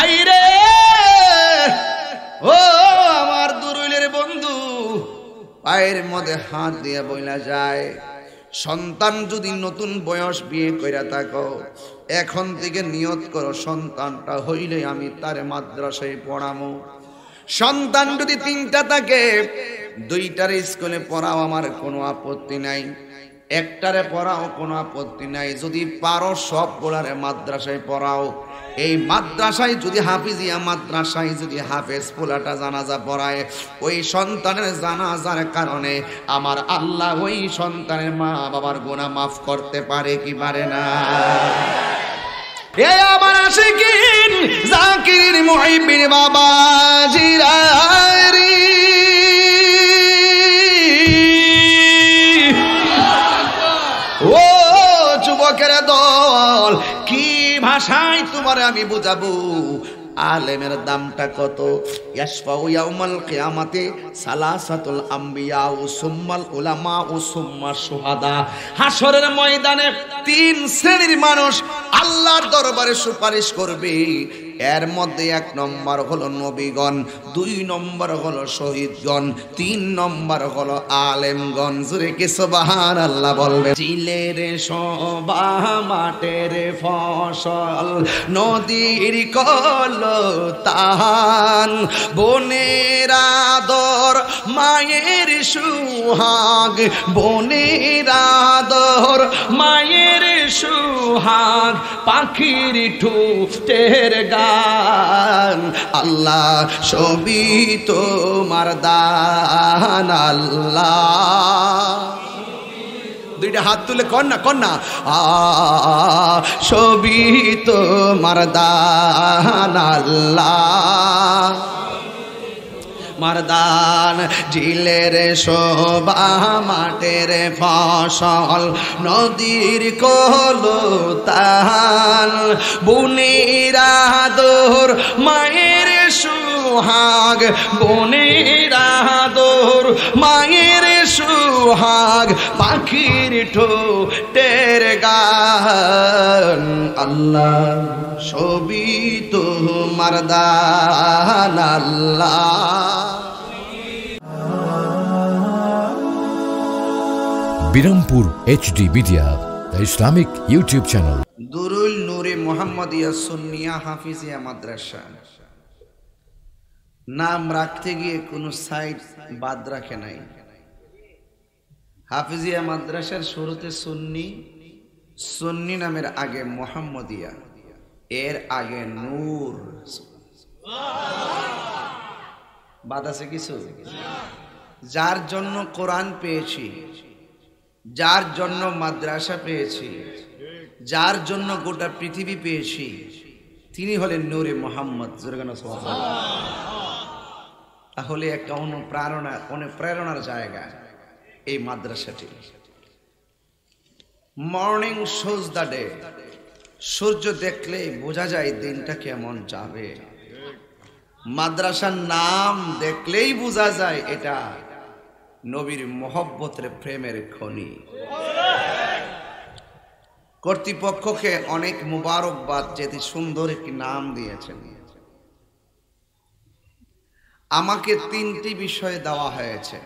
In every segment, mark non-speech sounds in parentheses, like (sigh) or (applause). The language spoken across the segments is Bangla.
আইরে ও আমার দুরুলের বন্ধু পায়ের মধ্যে হাত দিয়ে বইলা যায় সন্তান যদি নতুন বয়স বিয়ে কইরা থাকো এখন থেকে নিয়ত করো সন্তানটা হইলে আমি তার মাদ্রাসায় পড়ামো সন্তান যদি তিনটা থাকে দুইটার স্কুলে পড়াও আমার কোনো আপত্তি নাই একটারে পড়াও কোনো আপত্তি নাই যদি পারো সব গোলারে মাদ্রাসায় পড়াও এই মাদ্রাসায় যদি হাফিজিয়া মাদ্রাসায় যদি হাফেজ পোলাটা জানাজা পড়ায় ওই সন্তানের জানাজার কারণে আমার আল্লাহ ওই সন্তানের মা বাবার গোনা মাফ করতে পারে কি পারে না এ আমার বাবা জিরারি ভাষায় তোমারে আমি বুঝাবো আলেমের দামটা কত আম্বিয়া হাসরের ময়দানে তিন শ্রেণীর মানুষ আল্লাহর দরবারে সুপারিশ করবে এর মধ্যে এক নম্বর হলো নবীগণ দুই নম্বর হলো শহীদগণ তিন নম্বর হলো আলেমগণ জুরে কে সোবাহান আল্লাহ বলবে চিলের সোবা মাটের ফসল নদীর কল তাহান বনের আদর মায়ের সুহাগ বনের আদর মায়ের সুহাগ পাখির ঠুফটের গা দান আল্লাহ সবই তোমার দান আল্লাহ দুইটা হাত তুলে কর না কর না সবই তোমার দান আল্লাহ মারদান জিলের শোভা মাটের ফসল নদীর কল তাহান বুনিরা দোর মায়ের সুহাগ বুনিরা দোর মায়ের সুহাগ পাখির ঠো টের গান আল্লাহ ছবি তো মারদান আল্লাহ Birampur H D media Islamic YouTube channel Durul Noore Mohammad Yasunniya Hafizia Madrasa নাম রাখতে গিয়ে কোনো সাইড বাদ রাখে নাই হাফিজিয়া মাদ্রাসার শুরুতে সুন্নি সুন্নি নামের আগে মোহাম্মদিয়া এর আগে নূর বাদ আছে কিছু যার জন্য কোরআন পেয়েছি যার জন্য মাদ্রাসা পেয়েছি যার জন্য গোটা পৃথিবী পেয়েছি তিনি হলেন নূরে মোহাম্মদ তাহলে একটা অনুপ্রেরণা অনুপ্রেরণার জায়গা এই মাদ্রাসাটি মর্নিং শোজ দ্য ডে সূর্য দেখলে বোঝা যায় দিনটা কেমন যাবে মাদ্রাসার নাম দেখলেই বোঝা যায় এটা নবীর মহব্বতের প্রেমের খনি কর্তৃপক্ষকে অনেক মুবারকবাদ যেটি সুন্দর একটি নাম দিয়েছেন আমাকে তিনটি বিষয় দেওয়া হয়েছে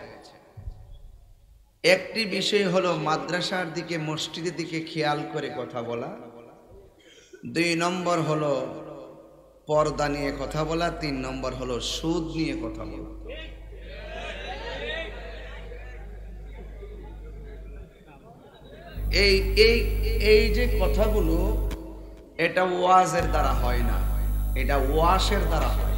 একটি বিষয় হলো মাদ্রাসার দিকে মসজিদের দিকে খেয়াল করে কথা বলা দুই নম্বর হলো পর্দা নিয়ে কথা বলা তিন নম্বর হলো সুদ নিয়ে কথা বলা এই এই এই যে কথাগুলো এটা ওয়াজের দ্বারা হয় না এটা ওয়াশের দ্বারা হয়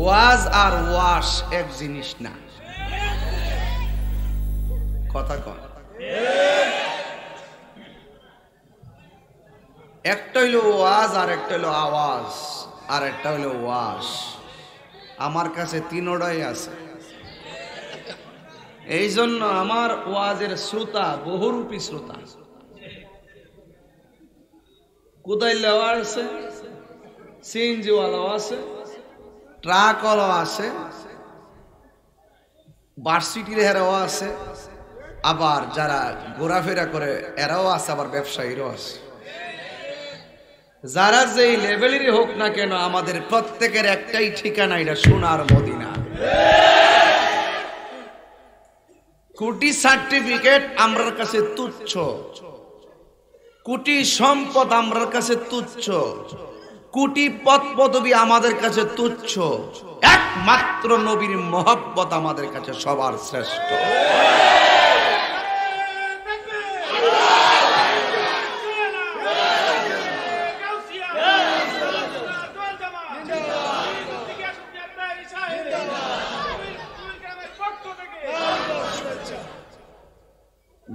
ওয়াজ আর ওয়াশ এক জিনিস না কথা কন একটা হইলো ওয়াজ আর একটা হইলো আওয়াজ আর একটা হইলো ওয়াশ আমার কাছে তিনোটাই আছে এই জন্য আমার ওয়াজের শ্রোতা বহুরূপী শ্রোতা কোথায় লেওয়া আছে সিএনজিওয়ালাও আছে ট্রাকওয়ালাও আছে বার্সিটির হেরাও আছে আবার যারা ঘোরাফেরা করে এরাও আছে আবার ব্যবসায়ীরও আছে যারা যেই লেভেলেরই হোক না কেন আমাদের প্রত্যেকের একটাই ঠিকানা এটা সোনার মদিনা কোটি সার্টিফিকেট আমরার কাছে তুচ্ছ কোটি সম্পদ আমরার কাছে তুচ্ছ কোটি পদ পদবি আমাদের কাছে তুচ্ছ একমাত্র নবীর মহব্বত আমাদের কাছে সবার শ্রেষ্ঠ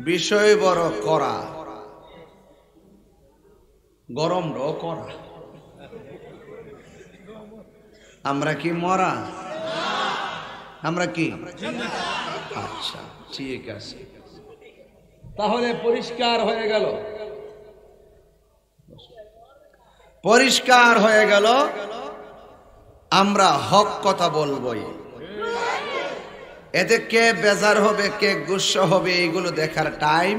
বিষয় বড় করা গরম র করা আমরা কি মরা আমরা কি আচ্ছা ঠিক আছে তাহলে পরিষ্কার হয়ে গেল পরিষ্কার হয়ে গেল আমরা হক কথা বলবই এতে কে বেজার হবে কে গুস্ব হবে এগুলো দেখার টাইম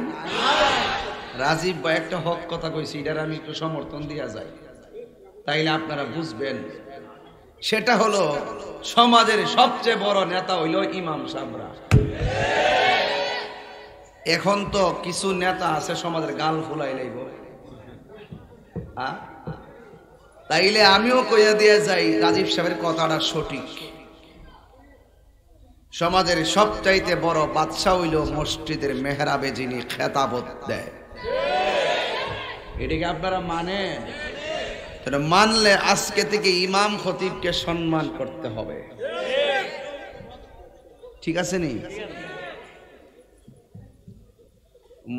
রাজীব বা একটা হক কথা কইছি এটার আমি একটু সমর্থন দিয়া যাই তাইলে আপনারা বুঝবেন সেটা হলো সমাজের সবচেয়ে বড় নেতা হইল ইমাম সাবরা এখন তো কিছু নেতা আছে সমাজের গাল ফুলাই লাইব তাইলে আমিও কইয়া দিয়ে যাই রাজীব সাহেবের কথাটা সঠিক সমাজের সবচাইতে বড় বাদশাহ হইল মসজিদের মেহরাবে যিনি খেতাবত দেয় এটাকে আপনারা মানে মানলে আজকে থেকে ইমাম খতিবকে সম্মান করতে হবে ঠিক আছে নি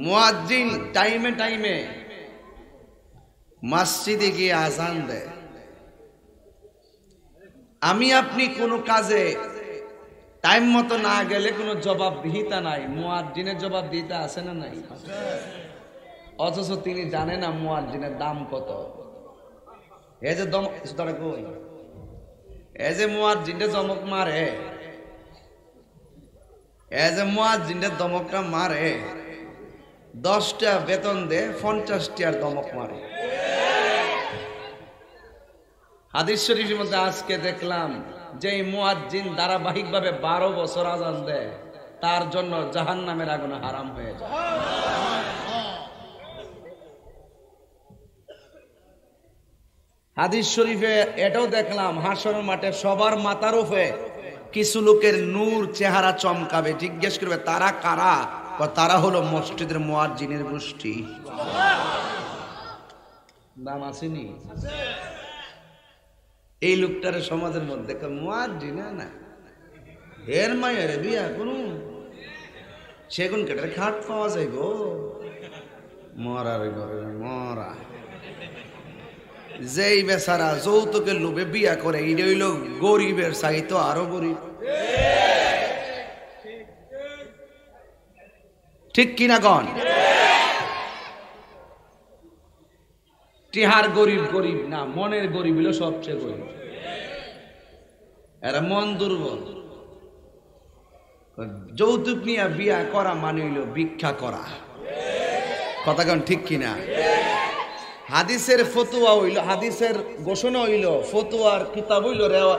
মুয়াজ্জিন টাইমে টাইমে মসজিদে গিয়ে আজান দেয় আমি আপনি কোনো কাজে টাইম মতো না গেলে কোনো দিহিতা নাই জবাব জবাবদিহিতা আছে না নাই অথচ তিনি জানে না মুয়াজ্জিনের দাম কত এ যে দম কই এ যে মুয়াজ্জিনটা জমক মারে এ যে মুয়াজ্জিনটা দমকটা মারে দশটা বেতন দে পঞ্চাশটিয়ার দমক মারে হাদিস শরীফের মধ্যে আজকে দেখলাম যে ধারাবাহিক ভাবে বারো বছর আজান দেয় তার জন্য জাহান নামের আগুন হারাম হয়ে হাদিস শরীফে এটাও দেখলাম হাসর মাঠে সবার মাতার উপরে কিছু লোকের নূর চেহারা চমকাবে জিজ্ঞেস করবে তারা কারা তারা হলো মসজিদের মোয়াজ্জিনের গোষ্ঠী নাম আসেনি এই লোকটারে সমাজের মধ্যে না না এর মায়ের বিয়া কোনো সেগুন কেটার খাট পাওয়া যায় গো মরা রে মরা যেই বেচারা যৌতুকের লোভে বিয়া করে এটা হইল গরিবের সাহিত্য আরো গরিব ঠিক কিনা গণ টিহার গরিব গরিব না মনের গরিব হলো সবচেয়ে গরিব এরা মন দুর্বল যৌতুক নিয়ে বিয়া করা মানে হইল ভিক্ষা করা কথা কেন ঠিক কিনা হাদিসের ফতুয়া হইল হাদিসের ঘোষণা হইল ফতুয়ার কিতাব হইল রেওয়া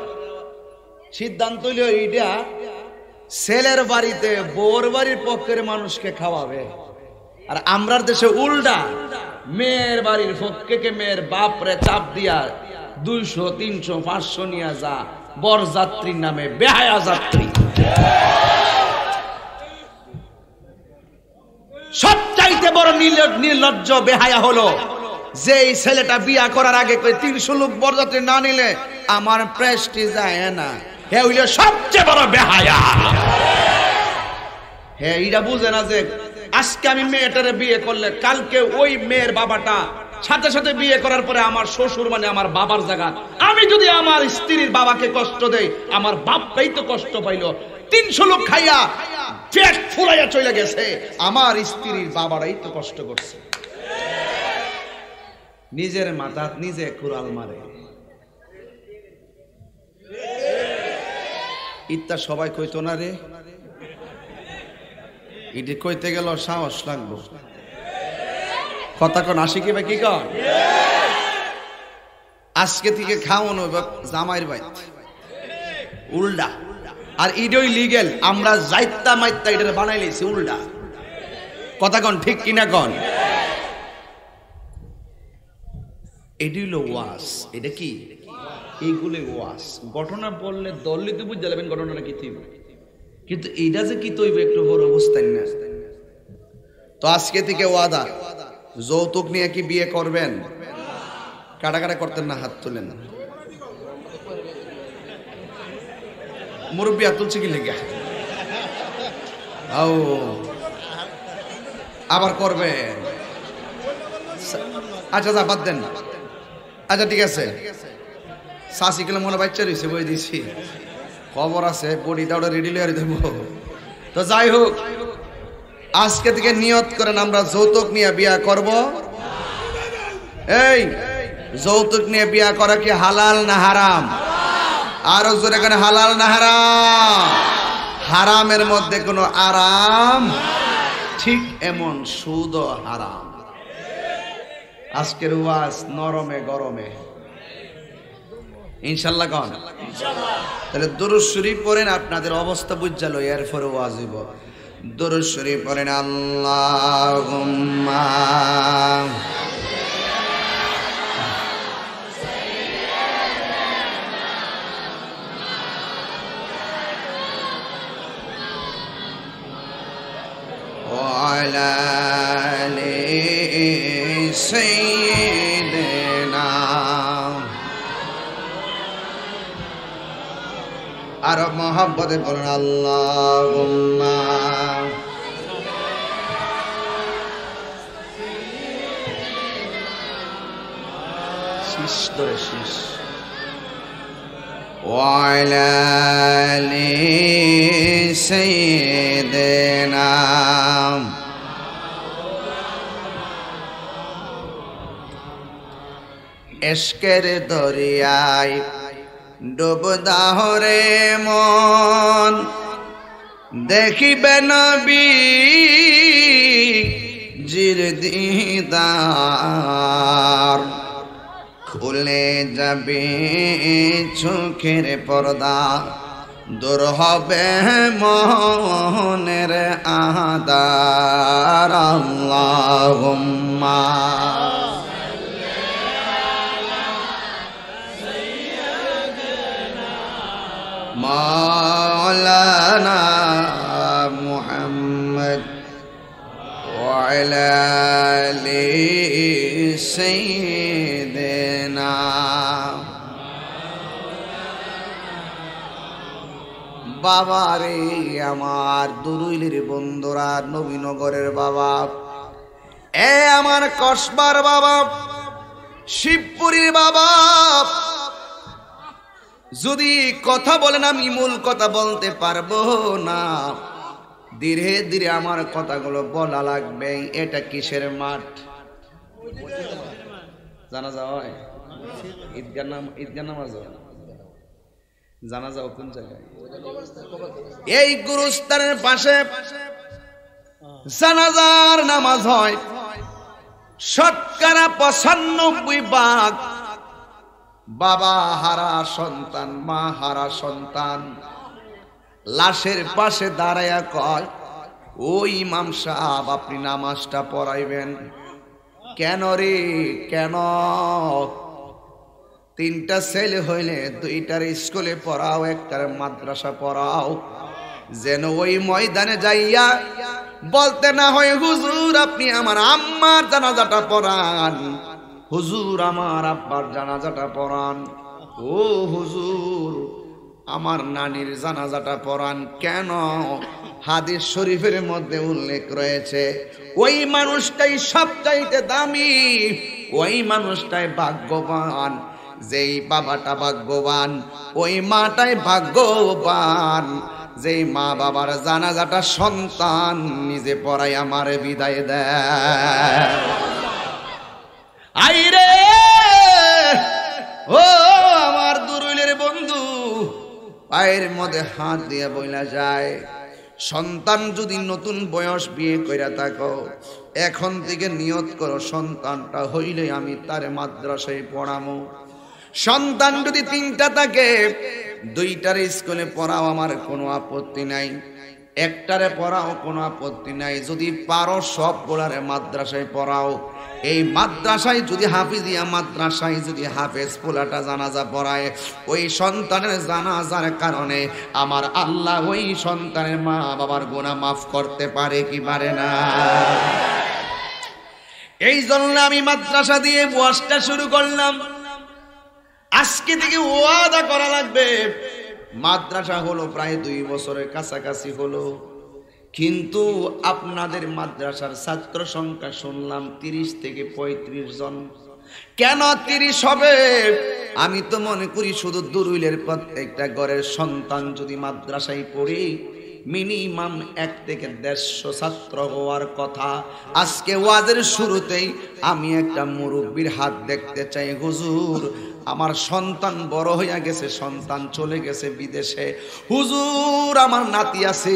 সিদ্ধান্ত হইল এইটা ছেলের বাড়িতে বোর বাড়ির পক্ষের মানুষকে খাওয়াবে আর আমরার দেশে উল্টা মেয়ের বাড়ির ফককে মেয়ের বাপরে চাপ দিয়া দুইশো তিনশো পাঁচশো নিয়ে যা যাত্রীর নামে বেহায়া যাত্রী সবচাইতে বড় নির্লজ্জ বেহায়া হলো যে এই ছেলেটা বিয়া করার আগে তিনশো লোক বরযাত্রী না নিলে আমার প্রেস্টি যায় না হে হইল সবচেয়ে বড় বেহায়া হ্যাঁ এটা বুঝে না যে আজকে আমি মেয়েটারে বিয়ে করলে কালকে ওই মেয়ের বাবাটা সাথে সাথে বিয়ে করার পরে আমার শ্বশুর মানে আমার বাবার জায়গা আমি যদি আমার স্ত্রীর বাবাকে কষ্ট দেই আমার বাপটাই তো কষ্ট পাইল তিনশো লোক খাইয়া পেট ফুলাইয়া চলে গেছে আমার স্ত্রীর বাবারাই তো কষ্ট করছে নিজের মাথা নিজে কুরাল মারে ইত্যা সবাই কইতো না রে এটি কইতে গেল সাহস লাগবো কথা কন আসি কি বা কি কন আজকে থেকে খাওয়ানো জামাইর ভাই উল্ডা আর ইডই লিগেল আমরা যাইতা মাইতা এটা বানাই লেছি উল্ডা কথা কন ঠিক কিনা কন এটি হলো ওয়াস এটা কি এইগুলো ওয়াস ঘটনা বললে দললিতে বুঝতে যাবেন ঘটনাটা কি তুই কিন্তু এইটা যে কি তৈব একটু বড় অবস্থান না তো আজকে থেকে ওয়াদা যৌতুক নিয়ে কি বিয়ে করবেন কাটা কাটা করতেন না হাত তুলেন না মুরব্বী হাত তুলছে কি লেগে ও আবার করবেন আচ্ছা যা আচ্ছা, বাদ দেন আচ্ছা ঠিক আছে শাসি কিলো মনে বাচ্চা রয়েছে বই দিছি খবর আছে বডিটা ওটা রেডি লয়ে দেব তো যাই হোক আজকে থেকে নিয়ত করেন আমরা যৌতুক নিয়ে বিয়া করব এই যৌতুক নিয়ে বিয়া করা কি হালাল না হারাম আরো জোর এখানে হালাল না হারাম হারামের মধ্যে কোনো আরাম ঠিক এমন সুদ হারাম আজকের ওয়াজ নরমে গরমে ইনশাল্লাহ কন তাহলে দরুদ শরীফ পড়েন আপনাদের অবস্থা বুঝা লই এরপরে ওয়াজিব দরুদ শরীফ পড়েন আল্লাহ وعلى আর মহাব্বতে বলুন আল্লাহ শীষ ওয়ালি দরিয়ায় ডুবদাহ রে মন দেখিবে নবী জির দিদার খুলে যাবে চোখের পর্দা দূর হবে মনের আদার আল্লাহ مولانا محمد وعلى آل বাবা রে আমার দুরুইলির বন্ধুরা নবীনগরের বাবা এ আমার কসবার বাবা শিবপুরীর বাবা যদি কথা বলেন আমি মূল কথা বলতে পারবো না ধীরে ধীরে আমার কথাগুলো বলা লাগবে এটা কিসের মাঠ জানা যাও হয় ঈদগার নাম ঈদগার নামাজ জানা যাও কোন জায়গায় এই গুরুস্থানের পাশে জানাজার নামাজ হয় শতকরা পঁচানব্বই বাঘ বাবা হারা সন্তান মা হারা সন্তান লাশের পাশে দাঁড়াইয়া কয় ও ইমাম সাহাব আপনি নামাজটা পড়াইবেন কেন রে কেন তিনটা ছেলে হইলে দুইটার স্কুলে পড়াও একটার মাদ্রাসা পড়াও যেন ওই ময়দানে যাইয়া বলতে না হয় হুজুর আপনি আমার আম্মার জানাজাটা পড়ান হুজুর আমার আব্বার জানাজাটা পড়ান ও হুজুর আমার নানির জানাজাটা পড়ান কেন হাদিস শরীফের মধ্যে উল্লেখ রয়েছে ওই মানুষটাই সবচাইতে দামি ওই মানুষটাই ভাগ্যবান যেই বাবাটা ভাগ্যবান ওই মাটাই ভাগ্যবান যেই মা বাবার জানাজাটা সন্তান নিজে পড়াই আমার বিদায় দেয় আইরে ও আমার দুরুলের বন্ধু পায়ের মধ্যে হাত দিয়ে বইলা যায় সন্তান যদি নতুন বয়স বিয়ে কইরা থাকো এখন থেকে নিয়ত করো সন্তানটা হইলে আমি তার মাদ্রাসায় পড়ামো সন্তান যদি তিনটা থাকে দুইটার স্কুলে পড়াও আমার কোনো আপত্তি নাই একটারে পড়াও কোনো আপত্তি নাই যদি পারো সব গোলারে মাদ্রাসায় পড়াও এই মাদ্রাসায় যদি হাফিজিয়া মাদ্রাসায় যদি হাফেজ পোলাটা জানাজা পড়ায় ওই সন্তানের জানাজার কারণে আমার আল্লাহ ওই সন্তানের মা বাবার গোনা মাফ করতে পারে কি পারে না এই জন্য আমি মাদ্রাসা দিয়ে ওয়াশটা শুরু করলাম আজকে থেকে ওয়াদা করা লাগবে মাদ্রাসা হলো প্রায় দুই বছরের কাছাকাছি হলো কিন্তু আপনাদের মাদ্রাসার ছাত্র সংখ্যা শুনলাম তিরিশ থেকে পঁয়ত্রিশ জন কেন তিরিশ হবে আমি তো মনে করি শুধু দুরুইলের প্রত্যেকটা গড়ের সন্তান যদি মাদ্রাসায় পড়ি মিনিমাম এক থেকে দেড়শো ছাত্র হওয়ার কথা আজকে ওয়াজের শুরুতেই আমি একটা মুরব্বীর হাত দেখতে চাই হুজুর আমার সন্তান বড় হইয়া গেছে সন্তান চলে গেছে বিদেশে হুজুর আমার নাতি আছে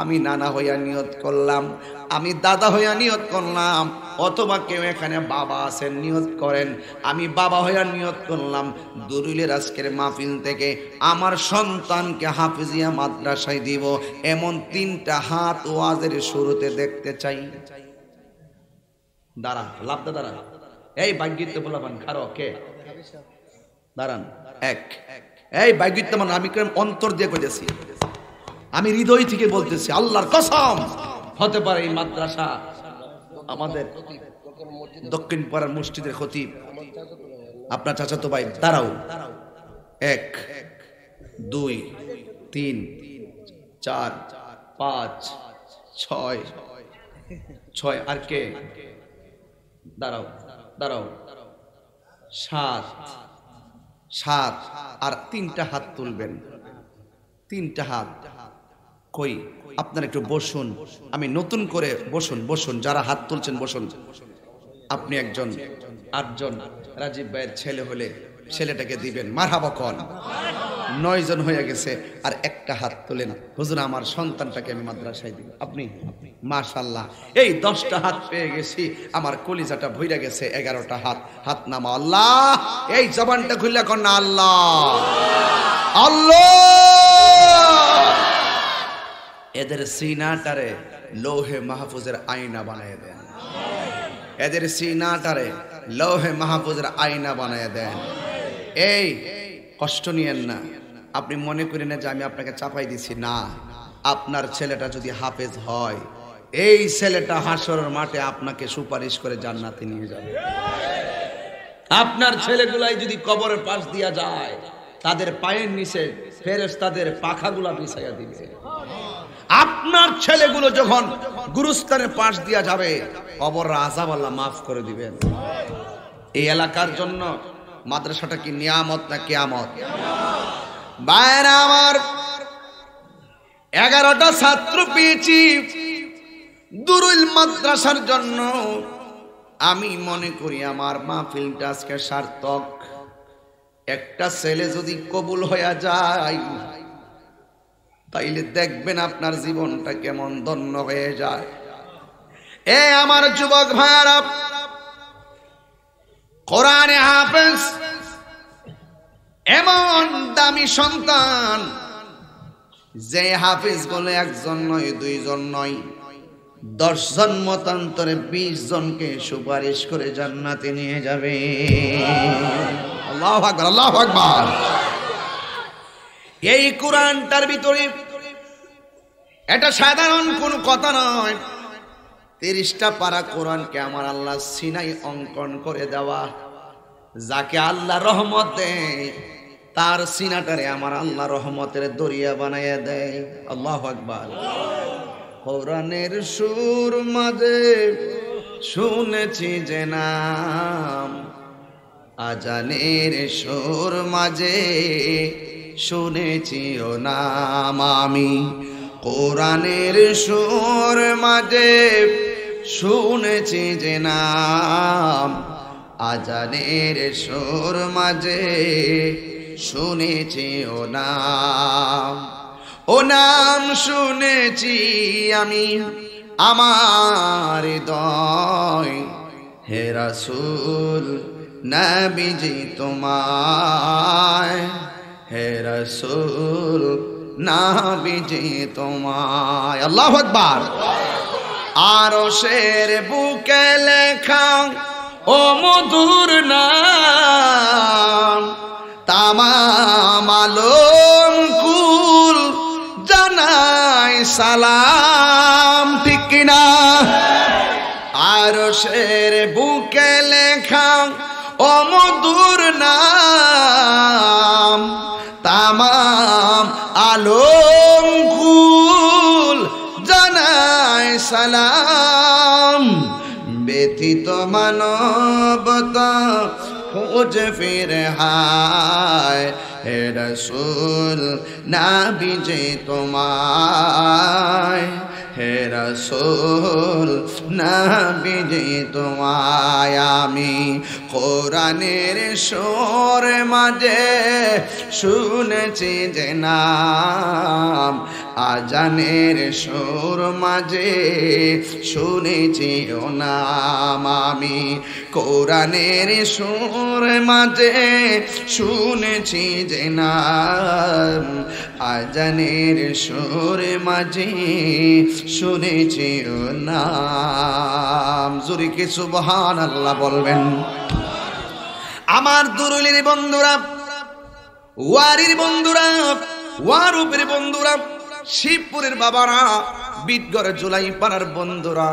আমি নানা হইয়া নিয়ত করলাম আমি দাদা হইয়া নিয়ত করলাম অথবা কেউ এখানে বাবা আছেন নিয়ত করেন আমি বাবা হইয়া নিয়ত করলাম দরুলের আজকের মাহফিল থেকে আমার সন্তানকে হাফিজিয়া মাদ্রাসায় দিব এমন তিনটা হাত আজের শুরুতে দেখতে চাই দাঁড়া লাভদা দাঁড়া এই ভাগ্যিত পান খারো কে দাঁড়ান এক এই বাইগুত্তমান আমি অন্তর দিয়ে কইতেছি আমি হৃদয় থেকে বলতেছি আল্লাহর কসম হতে পারে এই মাদ্রাসা আমাদের দক্ষিণ পাড়ার মসজিদের ক্ষতি আপনার চাচাতো ভাই দাঁড়াও এক দুই তিন চার পাঁচ ছয় ছয় আর কে দাঁড়াও দাঁড়াও সাত সাত আর তিনটা হাত তুলবেন তিনটা হাত কই আপনার একটু বসুন আমি নতুন করে বসুন বসুন যারা হাত তুলছেন বসুন আপনি একজন আটজন রাজীব ভাইয়ের ছেলে হলে ছেলেটাকে দিবেন মারহাবা কন নয়জন হয়ে গেছে আর একটা হাত তোলে না হুজুর আমার সন্তানটাকে আমি মাদ্রাসায় দিব আপনি মাশাল্লাহ এই দশটা হাত পেয়ে গেছি আমার কলিজাটা ভইরা গেছে এগারোটা হাত হাত নামা আল্লাহ এই জবানটা খুললে কর না আল্লাহ আল্লাহ এদের সিনাটারে লোহে মাহফুজের আয়না বানিয়ে দেন এদের সিনাটারে লোহে মাহফুজের আয়না বানিয়ে দেন এই কষ্ট নিয়েন না আপনি মনে করি না যে আমি আপনাকে চাপাই দিছি না আপনার ছেলেটা যদি হাফেজ হয় এই ছেলেটা হাসরের মাঠে আপনাকে সুপারিশ করে জান্নাতে নিয়ে যাবে আপনার ছেলেগুলাই যদি কবরের পাশ দিয়া যায় তাদের পায়ের নিচে ফেরেস তাদের পাখাগুলা বিছাইয়া দিবে আপনার ছেলেগুলো যখন গুরুস্তানের পাশ দিয়া যাবে কবর আজাব আল্লাহ মাফ করে দিবেন এই এলাকার জন্য মাদ্রাসাটা কি নিয়ামত না কেয়ামত এগারোটা ছাত্র পেয়েছি দুরুল মাদ্রাসার জন্য আমি মনে করি আমার মাহফিলটা আজকে সার্থক একটা ছেলে যদি কবুল হয়ে যায় তাইলে দেখবেন আপনার জীবনটা কেমন ধন্য হয়ে যায় এ আমার যুবক ভাইয়ারা কোরআনে হাফেজ এমন দামি সন্তান যে হাফিজ বলে একজন নয় দুইজন নয় দশজন মতান্তরে বিশ জনকে সুপারিশ করে জান্নাতে নিয়ে যাবে আল্লাহ আকবার আল্লাহ আকবার এই কোরআনটার ভিতরে এটা সাধারণ কোন কথা নয় তিরিশটা পারা কোরআনকে আমার আল্লাহ সিনাই অঙ্কন করে দেওয়া যাকে আল্লাহ রহমত দেয় তার সিনাটারে আমার আল্লাহ রহমতের দরিয়া বানাইয়া দেয় আল্লাহ আকবর কোরআনের সুর মাঝে শুনেছি যে নাম আজানের সুর মাঝে শুনেছি ও নাম আমি কোরআনের সুর মাঝে শুনেছি যে নাম আজানের সুর মাঝে শুনেছি ও নাম ও নাম শুনেছি আমি আমার দয় হে রাসুল নবীজি তোমায় হে রসুল নবীজি তোমায় আল্লাহ আকবার আরো শের বুকে লেখা ও মধুর নাম তামাম জানাই সালাম ঠিক কিনা আর শের বুকে লেখা ও মধুর নাম তামাম আলো ফুল জানাই সালাম ব্যথিত মানবতা খোঁজ ফিরে হায় হে রসুল না বিজে তোমায় হে রসুল না বিজে তোমায় আমি কোরআনের সোর মাঝে শুনেছি যে নাম আজানের সুর মাঝে শুনেছি ও নাম আমি কোরআনের সুর মাঝে শুনেছি যে নাম আজানের সুর মাঝে শুনেছি ও নাম কিছু সুবহান আল্লাহ বলবেন আমার দুরুলির বন্ধুরা ওয়ারির বন্ধুরা ওয়ারুপের বন্ধুরা শিবপুরের বাবারা বিটগড় জুলাই পাড়ার বন্ধুরা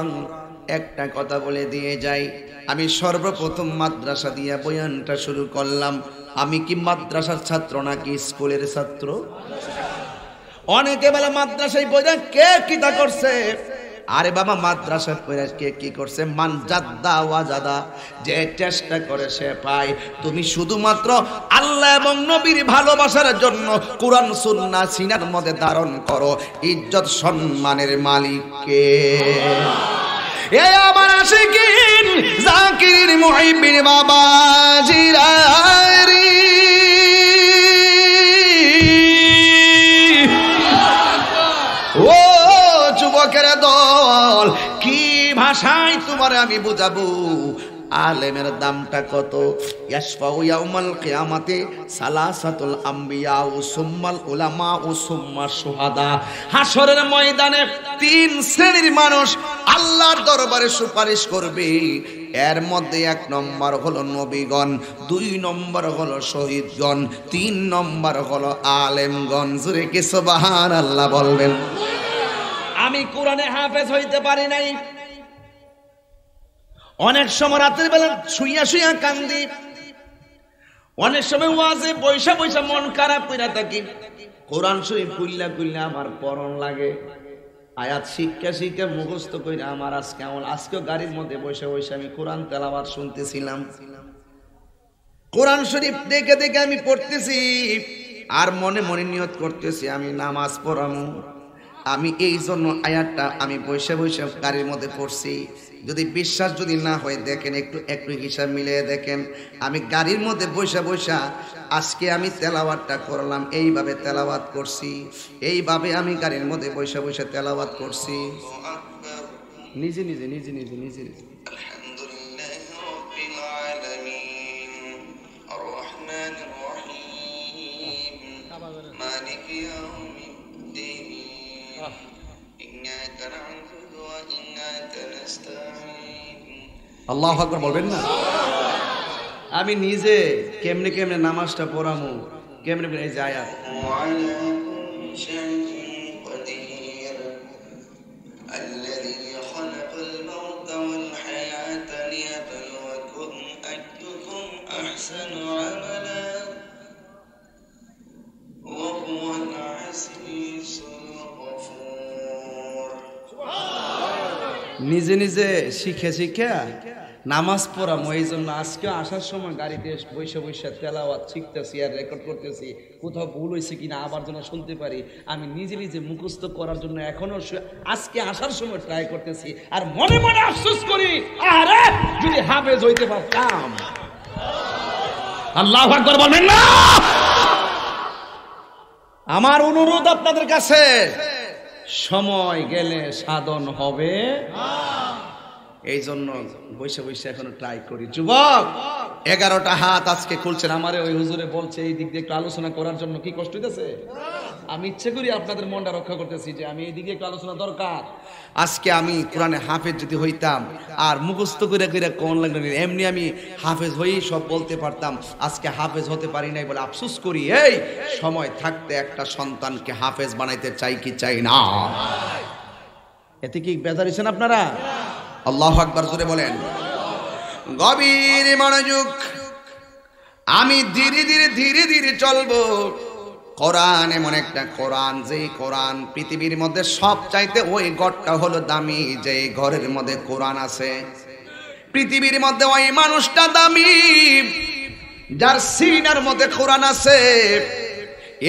একটা কথা বলে দিয়ে যাই আমি সর্বপ্রথম মাদ্রাসা দিয়ে বয়ানটা শুরু করলাম আমি কি মাদ্রাসার ছাত্র নাকি স্কুলের ছাত্র অনেকে বেলা মাদ্রাসায় বোঝা কে কিতা করছে আরে বাবা মাদ্রাসা পড়ে কি করছে মান জাদ্দা ওয়া জাদা যে চেষ্টা করে সে পায় তুমি শুধুমাত্র আল্লাহ এবং নবীর ভালোবাসার জন্য কোরআন সুন্না সিনার মধ্যে ধারণ করো ইজ্জত সম্মানের মালিককে এ আমার আশিকিন জাকির মুহিবির বাবা জিরার ভাষায় তোমারে আমি বুঝাবো আলেমের দামটা কত সালাসাতুল আমবিয়া ও উলামা ও সুম্মা হাসরের ময়দানে তিন শ্রেণীর মানুষ আল্লাহর দরবারে সুপারিশ করবে এর মধ্যে এক নম্বর হলো নবীগণ দুই নম্বর হলো শহীদগণ তিন নম্বর হলো আলেমগণ জুরে কে আল্লাহ বলবেন আমি কোরআনে হাফেজ হইতে পারি নাই অনেক সময় রাতের বেলা শুইয়া শুইয়া কান্দি অনেক সময় ওয়াজে পয়সা পয়সা মন খারাপ করে থাকি কোরআন শরীফ কুল্লা কুল্লা আমার পরন লাগে আয়াত শিক্ষা শিক্ষা মুখস্থ করে আমার আজকে আমল আজকেও গাড়ির মধ্যে বসে বসে আমি কোরআন তেলাবার শুনতেছিলাম কোরআন শরীফ দেখে দেখে আমি পড়তেছি আর মনে মনে নিয়ত করতেছি আমি নামাজ পড়ানো আমি এই জন্য আয়াতটা আমি বসে বসে গাড়ির মধ্যে পড়ছি যদি বিশ্বাস যদি না হয় দেখেন একটু একটু হিসাব মিলিয়ে দেখেন আমি গাড়ির মধ্যে বৈশা বৈশা আজকে আমি তেলাওয়াতটা করলাম এইভাবে তেলাওয়াত করছি এইভাবে আমি গাড়ির মধ্যে বৈশা বৈশা তেলাওয়াত করছি নিজে নিজে নিজে নিজে নিজে নিজে মালিক ইয়াউমিদ্দিন ওয়া আল্লাহ আকবর বলবেন না আমি নিজে কেমনে কেমনে নামাজটা পড়ামো কেমনে কেমনে যে আয়াত নিজে নিজে শিখে শিখে নামাজ পড়াম এই জন্য আজকে আসার সময় গাড়িতে বৈশা বৈশা তেলাওয়াত শিখতেছি আর রেকর্ড করতেছি কোথাও ভুল হয়েছে কিনা আবার যেন শুনতে পারি আমি নিজে নিজে মুখস্থ করার জন্য এখনো আজকে আসার সময় ট্রাই করতেছি আর মনে মনে আফসোস করি আরে যদি হাফেজ হইতে পারতাম আল্লাহ না আমার অনুরোধ আপনাদের কাছে সময় গেলে সাধন হবে এই জন্য বসে বসে এখন ট্রাই করি যুবক এগারোটা হাত আজকে খুলছেন আমারে ওই হুজুরে বলছে এই দিক দিয়ে একটু আলোচনা করার জন্য কি কষ্ট হইতেছে আমি ইচ্ছে করি আপনাদের মনটা রক্ষা করতেছি যে আমি এইদিকে একটু আলোচনা দরকার আজকে আমি কোরআনে হাফেজ যদি হইতাম আর মুখস্থ করে করে কোন লাগলো এমনি আমি হাফেজ হয়েই সব বলতে পারতাম আজকে হাফেজ হতে পারি নাই বলে আফসুস করি এই সময় থাকতে একটা সন্তানকে হাফেজ বানাইতে চাই কি চাই না এতে কি বেজার হয়েছেন আপনারা আল্লাহ আকবর জোরে বলেন গভীর মনোযোগ আমি ধীরে ধীরে ধীরে ধীরে চলবো কোরআন এমন একটা কোরআন যেই কোরআন পৃথিবীর মধ্যে সব চাইতে ওই ঘরটা হলো দামি যে ঘরের মধ্যে কোরআন আছে পৃথিবীর মধ্যে ওই মানুষটা দামি যার সিনার মধ্যে কোরআন আছে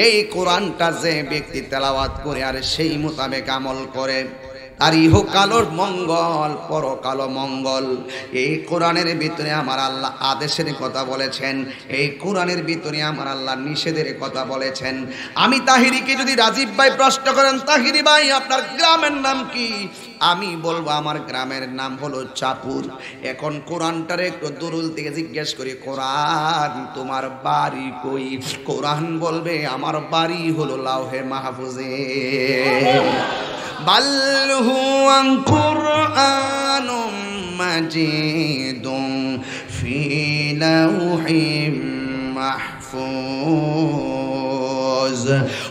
এই কোরআনটা যে ব্যক্তি তেলাওয়াত করে আর সেই মোতাবেক আমল করে আর ইহকালোর মঙ্গল পরকাল মঙ্গল এই কোরআনের ভিতরে আমার আল্লাহ আদেশের কথা বলেছেন এই কোরআনের ভিতরে আমার আল্লাহ নিষেধের কথা বলেছেন আমি তাহিরিকে যদি রাজীব ভাই প্রশ্ন করেন তাহিরি ভাই আপনার গ্রামের নাম কি আমি বলবো আমার গ্রামের নাম হলো চাপুর এখন কোরআনটার একটু দরুল থেকে জিজ্ঞেস করি কোরআন তোমার বাড়ি কই কোরআন বলবে আমার বাড়ি হলো লাউহে মাহফুজে মাহফুজ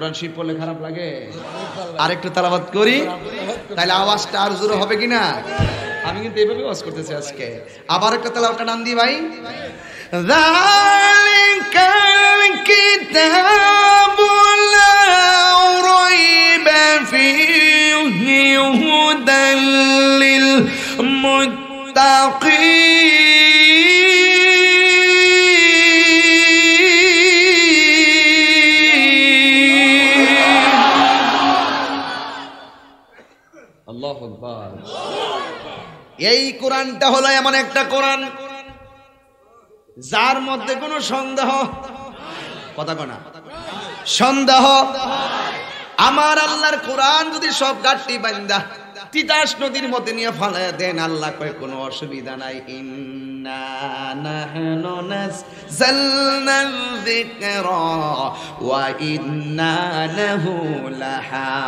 কোরআন শিব পড়লে খারাপ লাগে আর একটু তালাবাদ করি তাহলে আওয়াজটা আর জোরে হবে কিনা আমি কিন্তু এইভাবে আওয়াজ করতেছি আজকে আবার একটা তালাবাদটা নাম দিই ভাই الكتاب কোরআনটা হলো এমন একটা কোরআন যার মধ্যে কোনো সন্দেহ কথা কোনা সন্দেহ আমার আল্লাহর কোরআন যদি সব গাঠটি বান্দা তিতাস নদীর মধ্যে নিয়ে ফালায় দেন আল্লাহ করে কোনো অসুবিধা নাই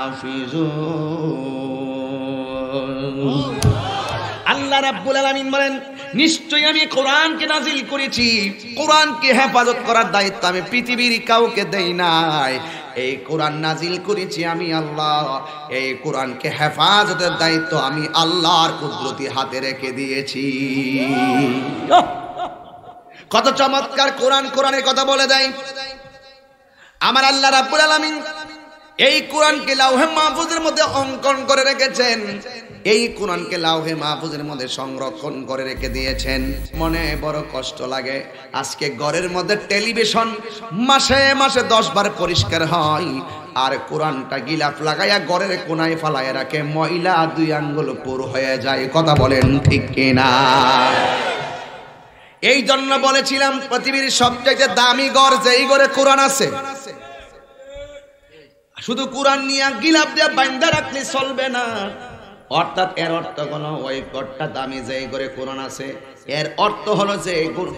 ইন্না আল্লাহ রাব্বুল আলামিন বলেন নিশ্চয়ই আমি কোরআনকে নাজিল করেছি কোরআনকে হেফাজত করার দায়িত্ব আমি পৃথিবীর কাউকে দেই নাই এই কোরআন নাজিল করেছি আমি আল্লাহ এই কোরআনকে হেফাজতের দায়িত্ব আমি আল্লাহর কুদরতি হাতে রেখে দিয়েছি কত চমৎকার কোরআন কোরআনের কথা বলে দেয় আমার আল্লাহ রাব্বুল আলামিন এই কোরআনকে লাউহে মাহফুজের মধ্যে অঙ্কন করে রেখেছেন এই কোরআনকে লাউহে মাহফুজের মধ্যে সংরক্ষণ করে রেখে দিয়েছেন মনে বড় কষ্ট লাগে আজকে ঘরের মধ্যে টেলিভিশন মাসে মাসে দশ বার পরিষ্কার হয় আর কোরআনটা গিলাফ লাগাইয়া ঘরের কোনায় ফালাইয়া রাখে ময়লা দুই আঙ্গুল পুর হয়ে যায় কথা বলেন ঠিক কিনা এই জন্য বলেছিলাম পৃথিবীর সবচেয়ে দামি যে যেই ঘরে কোরআন আছে শুধু কোরআন নিয়ে গিলাপ দিয়ে বাইন্দা রাখলে চলবে না অর্থাৎ এর অর্থ কোন ওই গড়টা দামি যে করে কোরআন আছে এর অর্থ হলো যে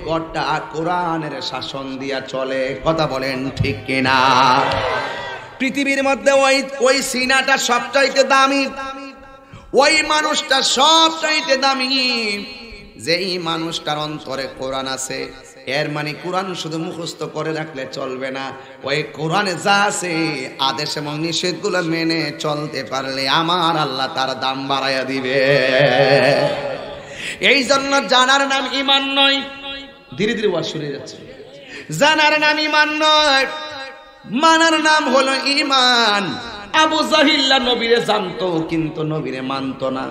গড়টা কোরআনের শাসন দিয়া চলে কথা বলেন ঠিক কিনা পৃথিবীর মধ্যে ওই ওই সিনাটা সবচাইতে দামি ওই মানুষটা সবচাইতে দামি যেই মানুষটার অন্তরে কোরআন আছে এর মানে কোরআন শুধু মুখস্থ করে রাখলে চলবে না ওই কোরআনে যা আছে আদেশ এবং নিষেধগুলো মেনে চলতে পারলে আমার আল্লাহ তার দাম বাড়াইয়া দিবে এই জন্য জানার নাম ইমান নয় ধীরে ধীরে ওয়াজ শুনে যাচ্ছে জানার নাম ইমান নয় মানার নাম হলো ইমান আবু জাহিল্লা নবীরে জানতো কিন্তু নবীরে মানতো না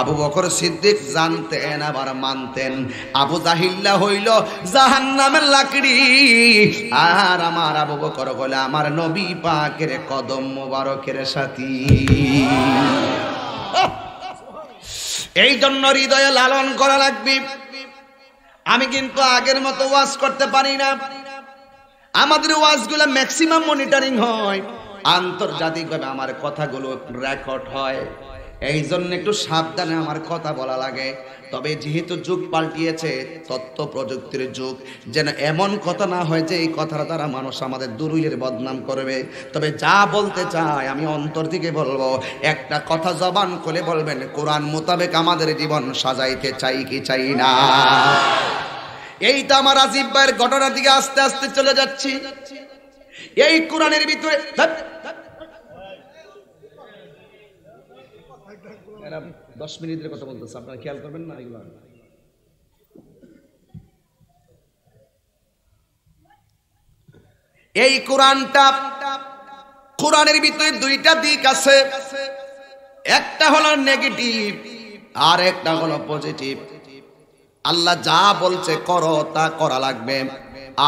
আবু বকর সিদ্দিক জানতেন আবার মানতেন আবু জাহিল্লা হইল জাহান নামের লাকড়ি আর আমার আবু বকর হইল আমার নবী পাকের কদম মোবারকের সাথী এই জন্য হৃদয়ে লালন করা লাগবে আমি কিন্তু আগের মতো ওয়াজ করতে পারি না আমাদের গুলো ম্যাক্সিমাম মনিটরিং হয় আন্তর্জাতিকভাবে আমার কথাগুলো রেকর্ড হয় এই জন্য একটু সাবধানে আমার কথা বলা লাগে তবে যেহেতু যুগ পাল্টিয়েছে তত্ত্ব প্রযুক্তির যুগ যেন এমন কথা না হয় যে এই কথার দ্বারা মানুষ আমাদের দুরুইলের বদনাম করবে তবে যা বলতে চাই আমি অন্তর থেকে বলবো একটা কথা জবান করে বলবেন কোরআন মোতাবেক আমাদের জীবন সাজাইতে চাই কি চাই না এই তো আমার আজিব ভাইয়ের ঘটনার দিকে আস্তে আস্তে চলে যাচ্ছি এই কোরআনের ভিতরে ম্যাডাম দশ মিনিটের কথা বলতেছে আপনারা খেয়াল করবেন না এগুলো এই কোরআনটা কোরআনের ভিতরে দুইটা দিক আছে একটা হলো নেগেটিভ আর একটা হলো পজিটিভ আল্লাহ যা বলছে করো তা করা লাগবে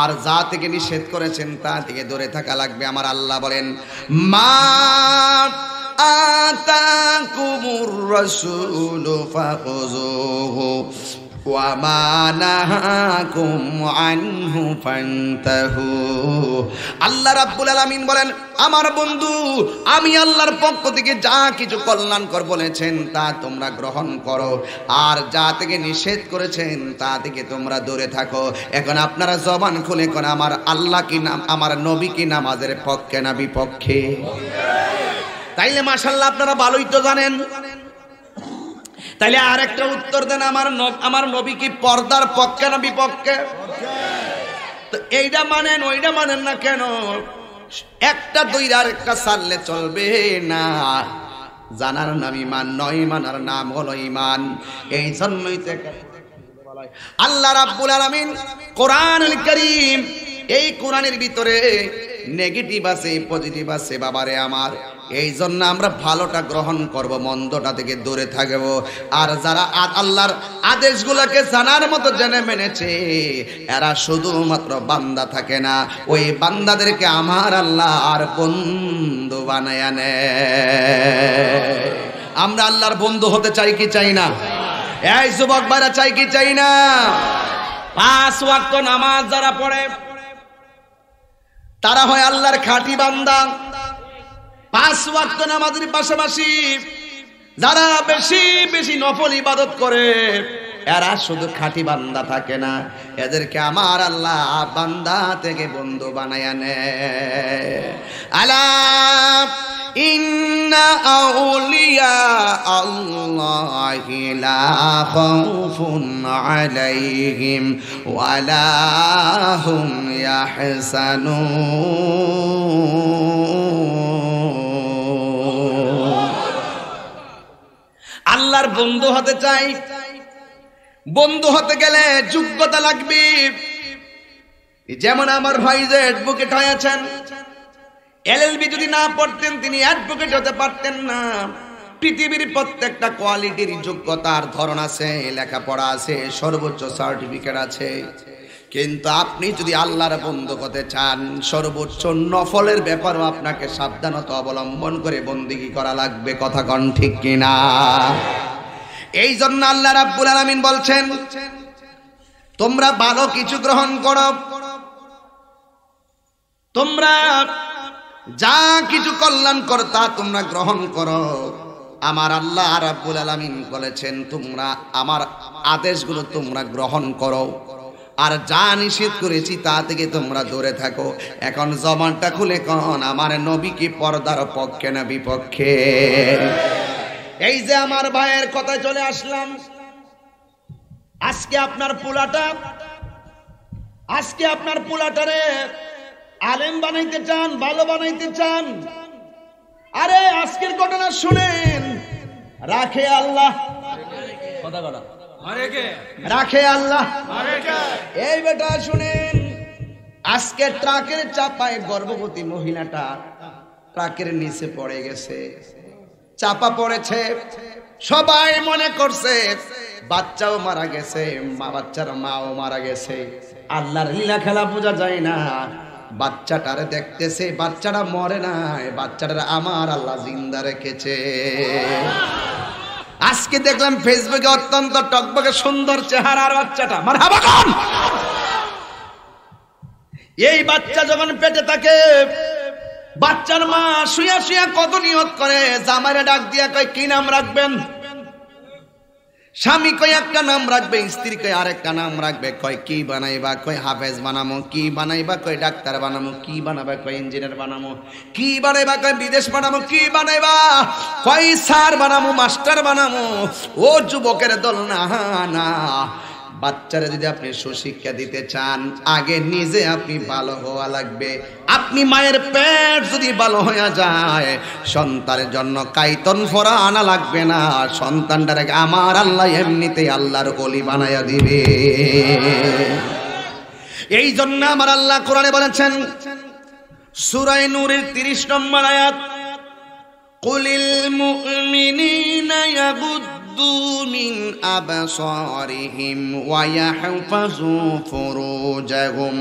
আর যা থেকে নিষেধ করেছেন তা থেকে দূরে থাকা লাগবে আমার আল্লাহ বলেন মা آتاكم الرسول فخذوه وما نهاكم عنه فانتهوا আল্লাহ রাব্বুল আলামিন বলেন আমার বন্ধু আমি আল্লাহর পক্ষ থেকে যা কিছু কল্যাণকর বলেছেন তা তোমরা গ্রহণ করো আর যা থেকে নিষেধ করেছেন তা থেকে তোমরা দূরে থাকো এখন আপনারা জবান খুলে কোন আমার আল্লাহ কি নাম আমার নবী কি নামাজের পক্ষে না বিপক্ষে তাইলে মাসাল্লাহ আপনারা ভালোই তো জানেন তাইলে আর একটা উত্তর দেন আমার আমার নবী কি পর্দার পক্ষে না বিপক্ষে এইটা মানেন ওইটা মানেন না কেন একটা দুইটা আরেকটা সারলে চলবে না জানার নাম ইমান নয় মানার নাম হলো ইমান এই জন্যই আল্লাহ রাব্বুল আলামিন কোরআন করিম এই কোরআনের ভিতরে নেগেটিভ আছে পজিটিভ আছে বাবারে আমার এই জন্য আমরা ভালোটা গ্রহণ করব মন্দটা থেকে দূরে থাকব আর যারা আল্লাহর আদেশগুলোকে জানার মতো জেনে মেনেছে এরা শুধুমাত্র বান্দা থাকে না ওই বান্দাদেরকে আমার আল্লাহ আর বন্ধু বানায় আনে আমরা আল্লাহর বন্ধু হতে চাই কি চাই না এই যুবক ভাইরা চাই কি চাই না পাঁচ ওয়াক্ত নামাজ যারা পড়ে তারা হয় আল্লাহর খাঁটি বান্দা পাঁচ ওয়াক্ত নামাজের পাশাপাশি যারা বেশি বেশি নফল ইবাদত করে এরা শুধু খাঁটি বান্দা থাকে না এদেরকে আমার আল্লাহ বান্দা থেকে বন্ধু বানায় নেয় আলা إن أولياء الله لا خوف عليهم ولا আল্লাহর বন্ধু হতে চাই বন্ধু হতে গেলে যোগ্যতা লাগবে যেমন আমার ভাই যে অ্যাডভোকেট হয়েছেন এলএলবি যদি না পড়তেন তিনি অ্যাডভোকেট হতে পারতেন না পৃথিবীর প্রত্যেকটা কোয়ালিটির যোগ্যতার ধরন আছে লেখাপড়া আছে সর্বোচ্চ সার্টিফিকেট আছে কিন্তু আপনি যদি আল্লাহর বন্ধ করতে চান সর্বোচ্চ নফলের ব্যাপারও আপনাকে সাবধানতা অবলম্বন করে বন্দিগি করা লাগবে কথা কন ঠিক কিনা এই জন্য আল্লাহ রাব্বুল আলামিন বলছেন তোমরা ভালো কিছু গ্রহণ করো তোমরা যা কিছু কল্যাণ করো তা তোমরা গ্রহণ করো আমার আল্লাহ রাব্বুল আলামিন বলেছেন তোমরা আমার আদেশগুলো তোমরা গ্রহণ করো আর যা নিষেধ করেছি তা থেকে তোমরা দূরে থাকো এখন জমানটা খুলে কন আমার নবীকে পর্দার পক্ষে না বিপক্ষে এই যে আমার ভাইয়ের কথায় চলে আসলাম আজকে আপনার পোলাটা আজকে আপনার পোলাটারে আলেম বানাইতে চান ভালো বানাইতে চান আরে আজকের ঘটনা শুনেন রাখে আল্লাহ কথা কথা রাখে আল্লাহ এই বেটা শুনেন আজকে ট্রাকের চাপায় গর্ভবতী মহিলাটা ট্রাকের নিচে পড়ে গেছে চাপা পড়েছে সবাই মনে করছে বাচ্চাও মারা গেছে মা বাচ্চার মাও মারা গেছে আল্লাহর লীলা খেলা বোঝা যায় না বাচ্চাটারে দেখতেছে বাচ্চাটা মরে না বাচ্চাটার আমার আল্লাহ জিন্দা রেখেছে আজকে দেখলাম ফেসবুকে অত্যন্ত টকবকে সুন্দর চেহারার বাচ্চাটা মার হাবাগন এই বাচ্চা যখন পেটে থাকে বাচ্চার মা শুয়া শুয়া কত নিয়ত করে জামাইরা ডাক দিয়া কয় কি নাম রাখবেন স্বামী কয় একটা নাম রাখবে স্ত্রী কয় আরেকটা নাম রাখবে কয় কি বানাইবা কয় হাফেজ বানামো কি বানাইবা কয় ডাক্তার বানামো কি বানাবা কয় ইঞ্জিনিয়ার বানামো কি বানাইবা কয় বিদেশ বানামো কি বানাইবা কয় স্যার বানামো মাস্টার বানামো ও যুবকের দল না না বাচ্চারা যদি আপনি সুশিক্ষা দিতে চান আগে নিজে আপনি ভালো হওয়া লাগবে আপনি মায়ের পেট যদি ভালো হয়ে যায় সন্তানের জন্য কাইতন ফরা আনা লাগবে না সন্তানটার আমার আল্লাহ এমনিতেই আল্লাহর গলি বানাইয়া দিবে এই জন্য আমার আল্লাহ কোরআনে বলেছেন সুরাই নূরের তিরিশ নম্বর আয়াত কুলিল মুমিনিনা يغضوا মিন আবসরিহিম ওয়াহফাযু ফুরুজাহুম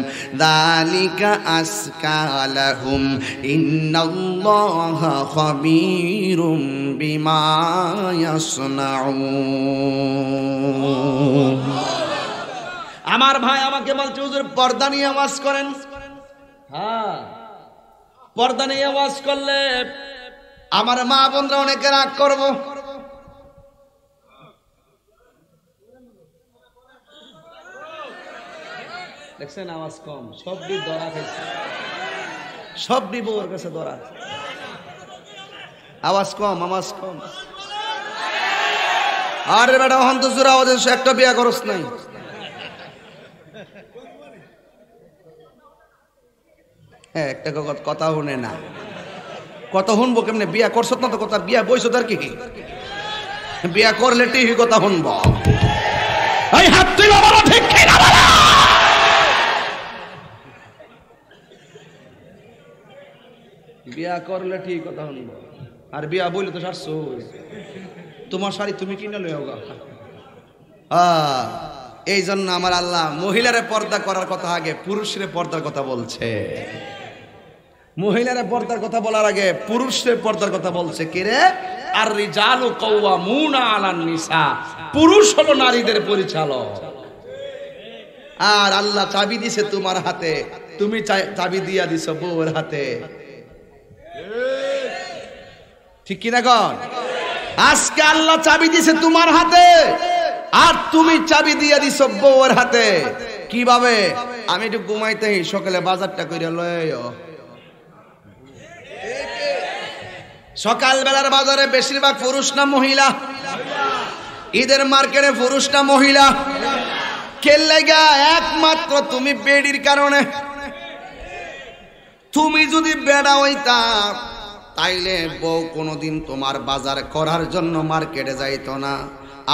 দালিকা আসকালাহুম ইন্নাল্লাহা খাবীরুম বিমা ইয়াসনাউন আমার ভাই আমাকে বলছে হুজুর পর্দা নিয়ে আওয়াজ করেন হ্যাঁ পর্দা নিয়ে আওয়াজ করলে আমার মা বন্ধুরা অনেকে রাগ করবো দেখছেন আওয়াজ কম সবটি ধরা খাইছে সবটি বউর কাছে দরা আওয়াজ কম আওয়াজ কম আরে ম্যাডাম হন্ত জোর আওয়াজ এসে একটা বিয়া করস নাই হ্যাঁ, একটা কথা শুনে না কথা শুনবো কেমনে বিয়া করছো না তো কথা বিয়া বইছো তার কি কি বিয়া করলে টিভি কথা শুনবো এই হাত বিয়া করলে ঠিক কথা হল আর বিয়া বললে তো সারস তোমার শাড়ি তুমি কিনে লো এই জন্য আমার আল্লাহ মহিলারে পর্দা করার কথা আগে পুরুষের পর্দার কথা বলছে মহিলারে পর্দার কথা বলার আগে পুরুষের পর্দার কথা বলছে কেরে আর রিজালু কৌয়া মুনা আলান নিসা পুরুষ হলো নারীদের পরিচালক আর আল্লাহ চাবি দিছে তোমার হাতে তুমি চাবি দিয়া দিছ বউর হাতে ঠিক কিনা কন আজকে আল্লাহ চাবি দিছে তোমার হাতে আর তুমি চাবি দিয়ে দিছ বউয়ের হাতে কিভাবে আমি একটু ঘুমাইতে সকালে বাজারটা করে লয় সকাল বেলার বাজারে বেশিরভাগ পুরুষ না মহিলা ঈদের মার্কেটে পুরুষ না মহিলা খেললে গা একমাত্র তুমি বেডির কারণে তুমি যদি বেড়া হইতা তাইলে বউ কোনোদিন তোমার বাজার করার জন্য মার্কেটে যাইত না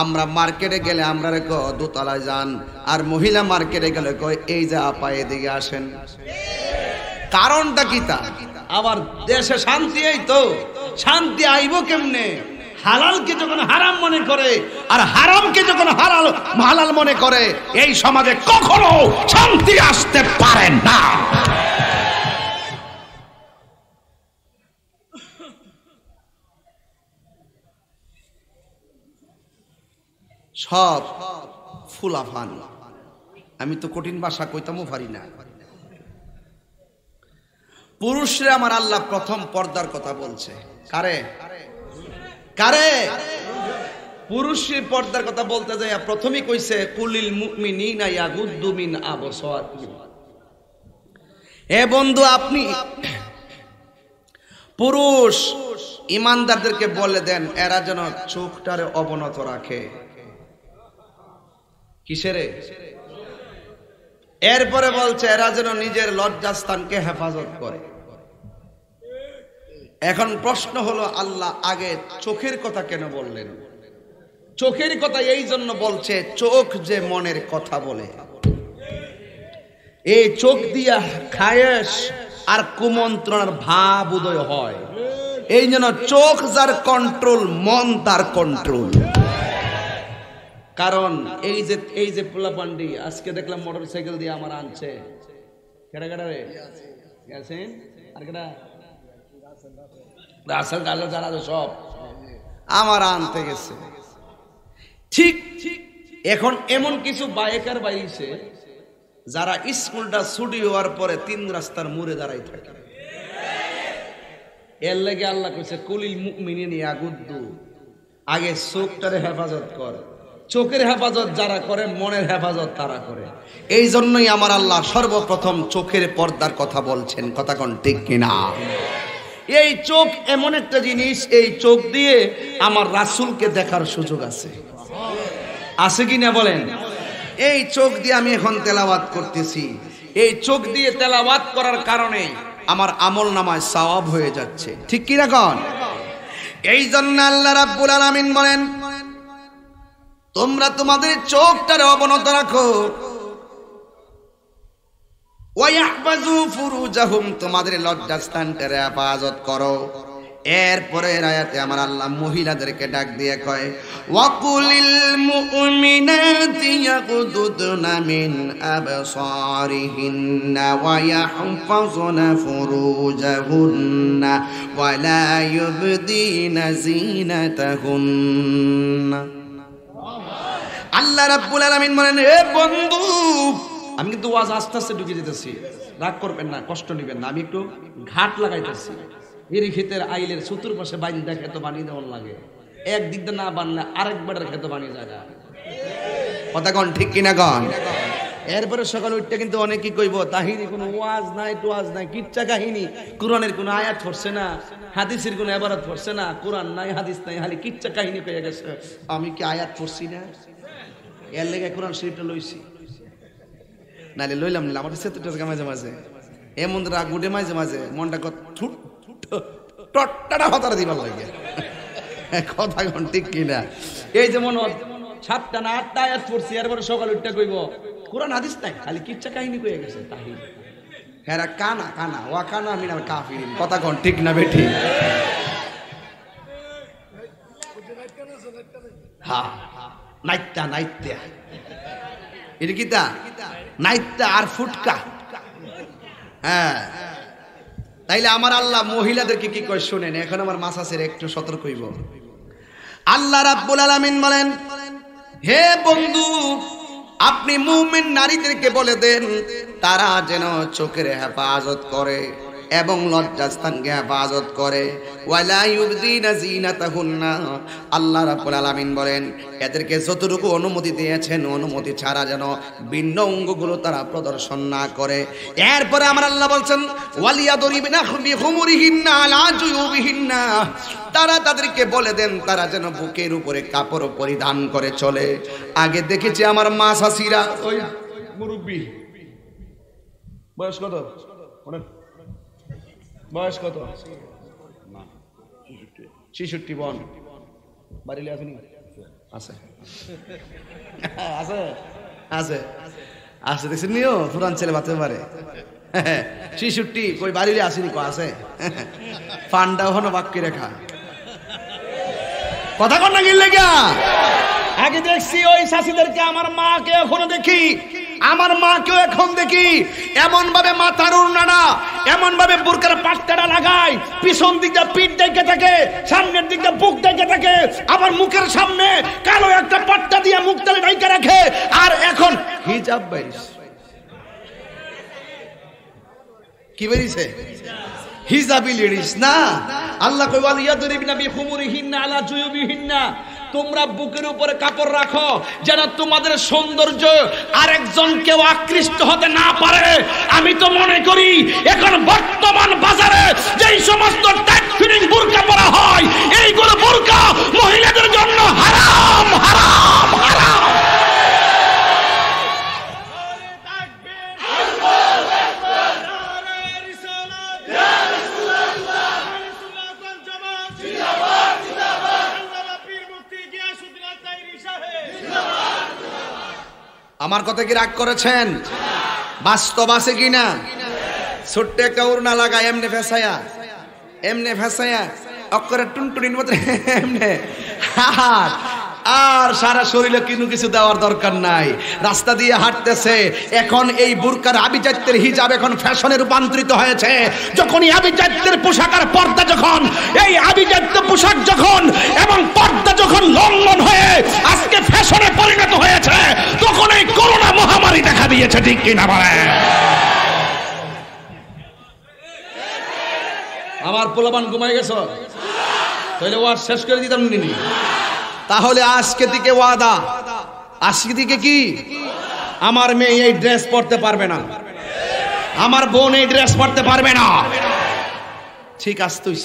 আমরা মার্কেটে গেলে আমরা ক দোতলায় যান আর মহিলা মার্কেটে গেলে কয় এই যে পায়ে দিকে আসেন কারণটা কি তা আবার দেশে শান্তি এই তো শান্তি আইব কেমনে হালালকে যখন হারাম মনে করে আর হারামকে যখন হালাল হালাল মনে করে এই সমাজে কখনো শান্তি আসতে পারে না সব ফুলাফান আমি তো কঠিন ভাষা কইতামও পারি না পুরুষরা আমার আল্লাহ প্রথম পর্দার কথা বলছে কারে কারে পুরুষের পর্দার কথা বলতে যাই প্রথমেই কইছে কুলিল মুমিনিনা ইয়াগুদ্দু মিন আবসারিহিম এ বন্ধু আপনি পুরুষ ইমানদারদেরকে বলে দেন এরা যেন চোখটারে অবনত রাখে কিসেরে এরপরে বলছে এরা যেন নিজের লজ্জাস্থানকে হেফাজত করে এখন প্রশ্ন হলো আল্লাহ আগে চোখের কথা কেন বললেন চোখের কথা এই জন্য বলছে চোখ যে মনের কথা বলে এই চোখ দিয়া খায়েস আর কুমন্ত্রণার ভাব উদয় হয় এই জন্য চোখ যার কন্ট্রোল মন তার কন্ট্রোল কারণ এই যে এই যে পোলাপান্ডি আজকে দেখলাম মোটর সাইকেল দিয়ে আমার আনছে কেটা কেটা রে গেছেন আর কেটা রাসেল রাজা যারা সব আমার আনতে গেছে ঠিক ঠিক এখন এমন কিছু বাইকার বাইছে যারা স্কুলটা ছুটি হওয়ার পরে তিন রাস্তার মোড়ে দাঁড়াই থাকে এর লেগে আল্লাহ কইছে কুলিল মুখ নিয়ে আগুদ্দু আগে চোখটারে হেফাজত কর চোখের হেফাজত যারা করে মনের হেফাজত তারা করে এই জন্যই আমার আল্লাহ সর্বপ্রথম চোখের পর্দার কথা বলছেন কথা কোন ঠিক কিনা এই চোখ এমন একটা জিনিস এই চোখ দিয়ে আমার রাসুলকে দেখার সুযোগ আছে আছে কি না বলেন এই চোখ দিয়ে আমি এখন তেলাওয়াত করতেছি এই চোখ দিয়ে তেলাওয়াত করার কারণে আমার আমল নামায় সাওয়াব হয়ে যাচ্ছে ঠিক কিনা কন এই জন্য আল্লাহ রাব্বুল আলামিন বলেন তোমরা তোমাদের চোখটার অবনত রাখো তোমাদের লজ্জা লজ্জাস্থানটারে হেফাজত করো এরপরে রায়াতে আমার আল্লাহ মহিলাদেরকে ডাক দিয়ে কয় ওয়াকুলিল মুমিনাতি ইয়াকুদুদনা মিন আবসারিহিন্না ওয়া ইয়াহফাজুনা ফুরুজাহুন্না ওয়া লা ইউবদিনা যিনাতাহুন্না আল্লাহ রাব্বুল আলামিন বলেন এ বন্ধু আমি কিন্তু ওয়াজ আস্তে আস্তে ঢুকে যেতেছি রাগ করবেন না কষ্ট নেবেন না আমি একটু ঘাট লাগাইতেছি এর ক্ষেতের আইলের চতুর পাশে বাইন দেখে খেত বানিয়ে দেওয়ার লাগে একদিক দিয়ে না বানলে আরেকবারের খেত বানিয়ে যায় কথা কন ঠিক কিনা কন এরপরে সকাল উঠতে কিন্তু অনেকেই কইব তাহিনী কোনো ওয়াজ নাই টোয়াজ নাই কিচ্ছা কাহিনী কোরআনের কোনো আয়াত ধরছে না হাদিসের কোনো এবারত ধরছে না কোরআন নাই হাদিস নাই খালি কিচ্ছা কাহিনী পেয়ে গেছে আমি কি আয়াত পড়ছি না এর লেগে কোরআন শরীফটা লইছি নাহলে লইলাম নিলাম আমার সেতুটা মাঝে মাঝে এমন রাগ উঠে মাঝে মাঝে মনটা কত টট্টাটা হতার দিবার লাগে কথা কন ঠিক কিনা এই যে মনে সাতটা না আটটা আয়াত পড়ছি এরপরে সকাল উঠটা কইব কোরআন হাদিস নাই খালি কিচ্ছা কাহিনী কয়ে গেছে তাহি হ্যাঁ কানা কানা ওয়া কানা মিনাল কাফিরিন কথা কন ঠিক না বেঠি হ্যাঁ নাইত্যা নাইত্যা এটা কি তা নাইত্যা আর ফুটকা হ্যাঁ তাইলে আমার আল্লাহ মহিলাদেরকে কি কয় শোনেন এখন আমার মাসাসের একটু সতর্ক হইব আল্লাহ রাব্বুল আলামিন বলেন হে বন্ধু আপনি মুমিন নারীদেরকে বলে দেন তারা যেন চোখের হেফাজত করে এবং লজ্জাস্থানকে হেফাজত করে আল্লাহ রাবুল আলমিন বলেন এদেরকে যতটুকু অনুমতি দিয়েছেন অনুমতি ছাড়া যেন ভিন্ন অঙ্গগুলো তারা প্রদর্শন না করে এরপরে আমার আল্লাহ বলছেন ওয়ালিয়া দরিবিনা তারা তাদেরকে বলে দেন তারা যেন বুকের উপরে কাপড় পরিধান করে চলে আগে দেখেছি আমার মা শাসিরা ওই মুরব্বী বয়স কত বয়স কত ছিষট্টি বন বাড়িলে আসেনি আছে আছে আছে আছে দেখছেন নিও পুরান ছেলে বাঁচতে পারে ছিষট্টি কই বাড়িলে আসেনি কো আছে ফান্ডা হনো বাক্যে রেখা কথা কন্যা গিল লেগা আগে দেখছি ওই শাশিদেরকে আমার মাকে এখনো দেখি আমার মাকেও এখন দেখি এমন ভাবে মাথার উড়নাটা এমন ভাবে বুরকার পাটকাটা লাগায় পিছন দিকটা পিঠ ডেকে থাকে সামনের দিকটা বুক ডেকে থাকে আবার মুখের সামনে কালো একটা পাট্টা দিয়ে মুখ তালে ডাইকে রাখে আর এখন হিজাব কি বেরিয়েছে হিজাবি লেডিস না আল্লাহ কই ওয়ালিয়াদুরিবিনা বিহুমুরিহিন্না আলা জুয়ুবিহিন্না তোমরা বুকের উপরে কাপড় রাখো যেন তোমাদের সৌন্দর্য আরেকজন কেউ আকৃষ্ট হতে না পারে আমি তো মনে করি এখন বর্তমান বাজারে যেই সমস্ত বোরকা পরা হয় এইগুলো বোরকা মহিলাদের জন্য হারাম হারাম হারাম আমার কথা কি রাগ করেছেন বাস্তব আছে কি না ছোট্ট একটা না লাগায় এমনে ফেসায়া এমনে ফেসায়া অক্ষরের টুনটুনির মতো (laughs) এমনে হা আর সারা শরীরে কিন্তু কিছু দেওয়ার দরকার নাই রাস্তা দিয়ে হাঁটতেছে এখন এই বুরকার আবিজাত্যের হিজাব এখন ফ্যাশনে রূপান্তরিত হয়েছে যখন এই আবিজাত্যের পোশাক আর পর্দা যখন এই আবিজাত্য পোশাক যখন এবং পর্দা যখন লঙ্ঘন হয়ে আজকে ফ্যাশনে পরিণত হয়েছে তখন এই করোনা মহামারী দেখা দিয়েছে ঠিক কিনা বলে আমার পোলাপান ঘুমাই গেছ তাহলে ওয়ার শেষ করে দিতাম নিনি তাহলে আজকে দিকে ওয়াদা আজকে দিকে কি আমার মেয়ে এই ড্রেস পরতে পারবে না আমার বোন এই ড্রেস পরতে পারবে না ঠিক তুই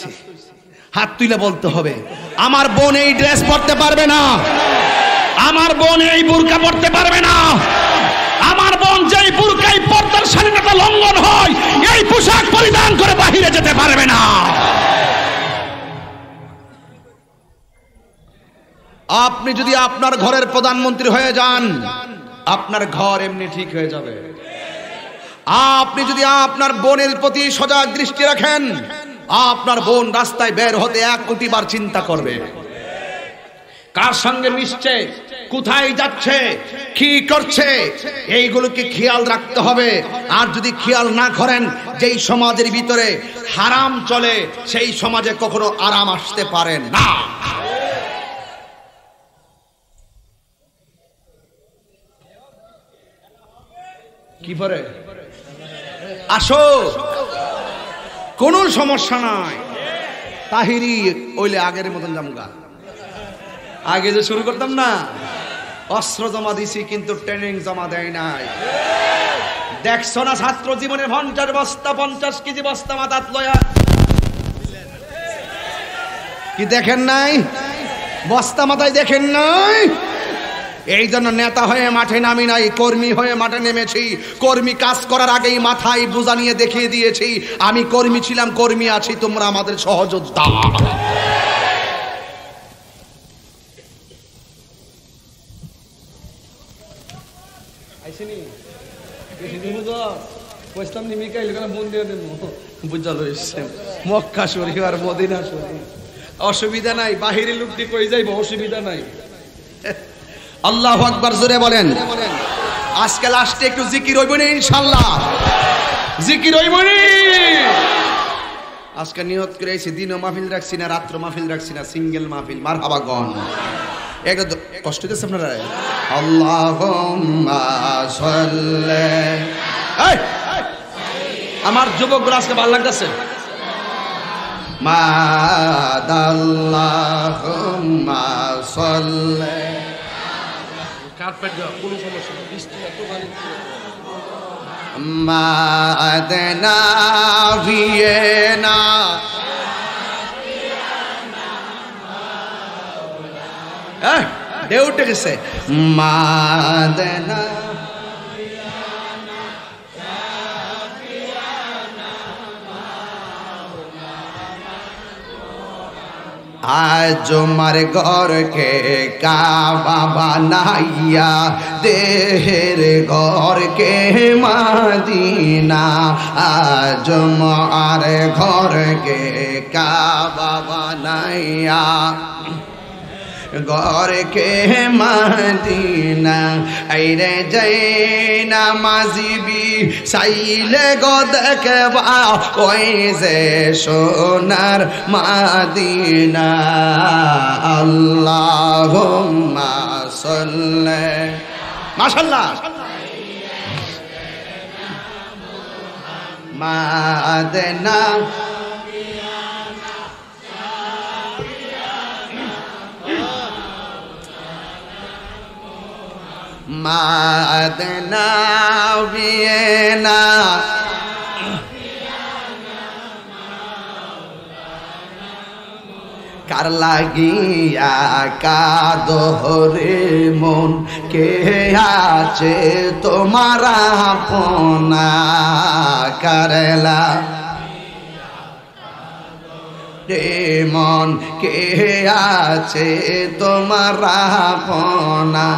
হাত তুলে বলতে হবে আমার বোন এই ড্রেস পরতে পারবে না আমার বোন এই বুরকা পরতে পারবে না আমার বোন যেই বুরকাই পর্দার স্বাধীনতা লঙ্ঘন হয় এই পোশাক পরিধান করে বাহিরে যেতে পারবে না আপনি যদি আপনার ঘরের প্রধানমন্ত্রী হয়ে যান আপনার ঘর এমনি ঠিক হয়ে যাবে আপনি যদি আপনার বোনের প্রতি সজাগ দৃষ্টি রাখেন আপনার বোন রাস্তায় বের হতে এক কোটিবার চিন্তা করবে কার সঙ্গে মিশছে কোথায় যাচ্ছে কি করছে এইগুলোকে খেয়াল রাখতে হবে আর যদি খেয়াল না করেন যেই সমাজের ভিতরে হারাম চলে সেই সমাজে কখনো আরাম আসতে পারে না কি পরে আসো কোন সমস্যা নাই তাহিরি ওইলে আগের মতন জামগা আগে যে শুরু করতাম না অস্ত্র জমা দিছি কিন্তু ট্রেনিং জমা দেয় নাই দেখছো না ছাত্র জীবনে পঞ্চাশ বস্তা পঞ্চাশ কেজি বস্তা মাথাত লয়া কি দেখেন নাই বস্তা মাথায় দেখেন নাই এই জন্য নেতা হয়ে মাঠে নামি নাই কর্মী হয়ে মাঠে নেমেছি কর্মী কাজ করার আগেই মাথায় বোঝা নিয়ে দেখিয়ে দিয়েছি আমি কর্মী ছিলাম কর্মী আছি তোমরা আমাদের সহযোদ্ধা মক্কা আর মদিনা অসুবিধা নাই বাহিরের লোকটি কই যাইব অসুবিধা নাই আল্লাহ আকবার জোরে বলেন আজকে লাস্টে একটু জিকির হইব না ইনশাল্লাহ জিকির হইব আজকে নিহত করে এসে দিনও মাহফিল রাখছি না রাত্র মাহফিল রাখছি না সিঙ্গেল মাহফিল মার হাবা গন এটা কষ্ট দিচ্ছে আপনারা আল্লাহ আমার যুবকগুলো আজকে ভালো লাগতেছে মা দাল্লাহ মা সল্লে কার্পেট দেওয়া কোনো সমস্যা নেই বৃষ্টি এত পানি মাদনা আজ তোমার ঘরকে কাবা বানাইয়া দেহের ঘরকে মাদিনা আজ মার ঘরকে কাবা বানাইয়া ঘর কে মাদিনা আইরে যাই নামাজিবি সাইলে গো বা ওই যে সোনার মাদিনা আল্লাহ সল্লে মাশাল্লাহ মাদেনা মাদনা বিয়েনা কার লাগিয়া কাদরে মন কে আছে তোমার আপনা কারলা মন কে আছে তোমার আপনা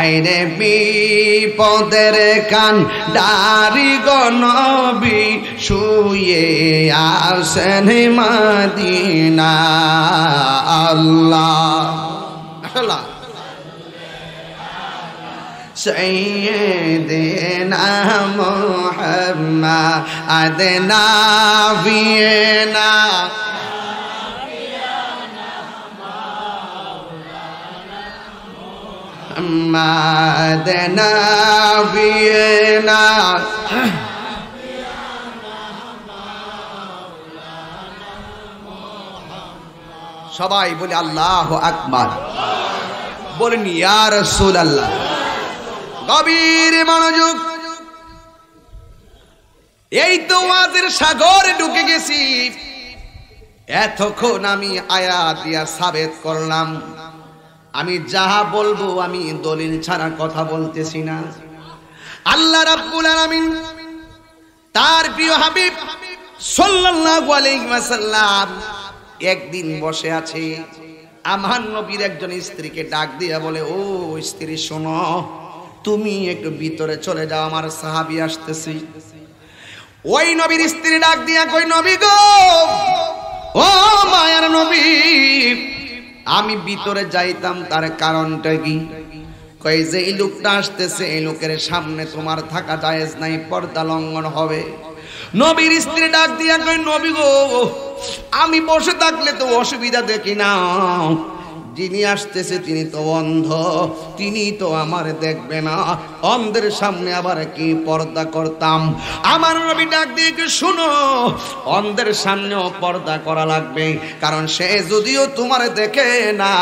আইরে বিপদের কান ডারি গনবি শুয়ে আসেন মাদিনা আল্লাহ আল্লাহ سيدنا محمد أدنا محمد সবাই বলে আল্লাহ আকবর বলেন ইয়ার রসুল আল্লাহ গভীর মনোযোগ এই তো ওয়াজের সাগরে ঢুকে গেছি এতক্ষণ আমি আয়াত দিয়া সাবেত করলাম আমি যাহা বলবো আমি দলিল ছাড়া কথা বলতেছি না আল্লাহ রাব্বুল আলামিন তার প্রিয় হাবিব সাল্লাল্লাহু আলাইহি ওয়াসাল্লাম একদিন বসে আছে আমার নবীর একজন স্ত্রীকে ডাক দিয়া বলে ও স্ত্রী শোনো তুমি একটু ভিতরে চলে যাও আমার সাহাবি আসতেছি ওই নবীর স্ত্রী ডাক দিয়া কই নবী গো ও মায়ের নবী আমি ভিতরে যাইতাম তার কারণটা কি কয়ে যে এই লোকটা আসতেছে এই লোকের সামনে তোমার থাকা জায়েজ নাই পর্দা লঙ্ঘন হবে নবীর স্ত্রী ডাক দিয়া কয় নবী গো আমি বসে থাকলে তো অসুবিধা দেখি না যিনি আসতেছে তিনি তো অন্ধ তিনি তো আমার দেখবে না অন্ধের সামনে আবার কি পর্দা করতাম আমার রবি ডাক দিয়ে শুনো অন্ধের সামনেও পর্দা করা লাগবে কারণ সে যদিও তোমার দেখে না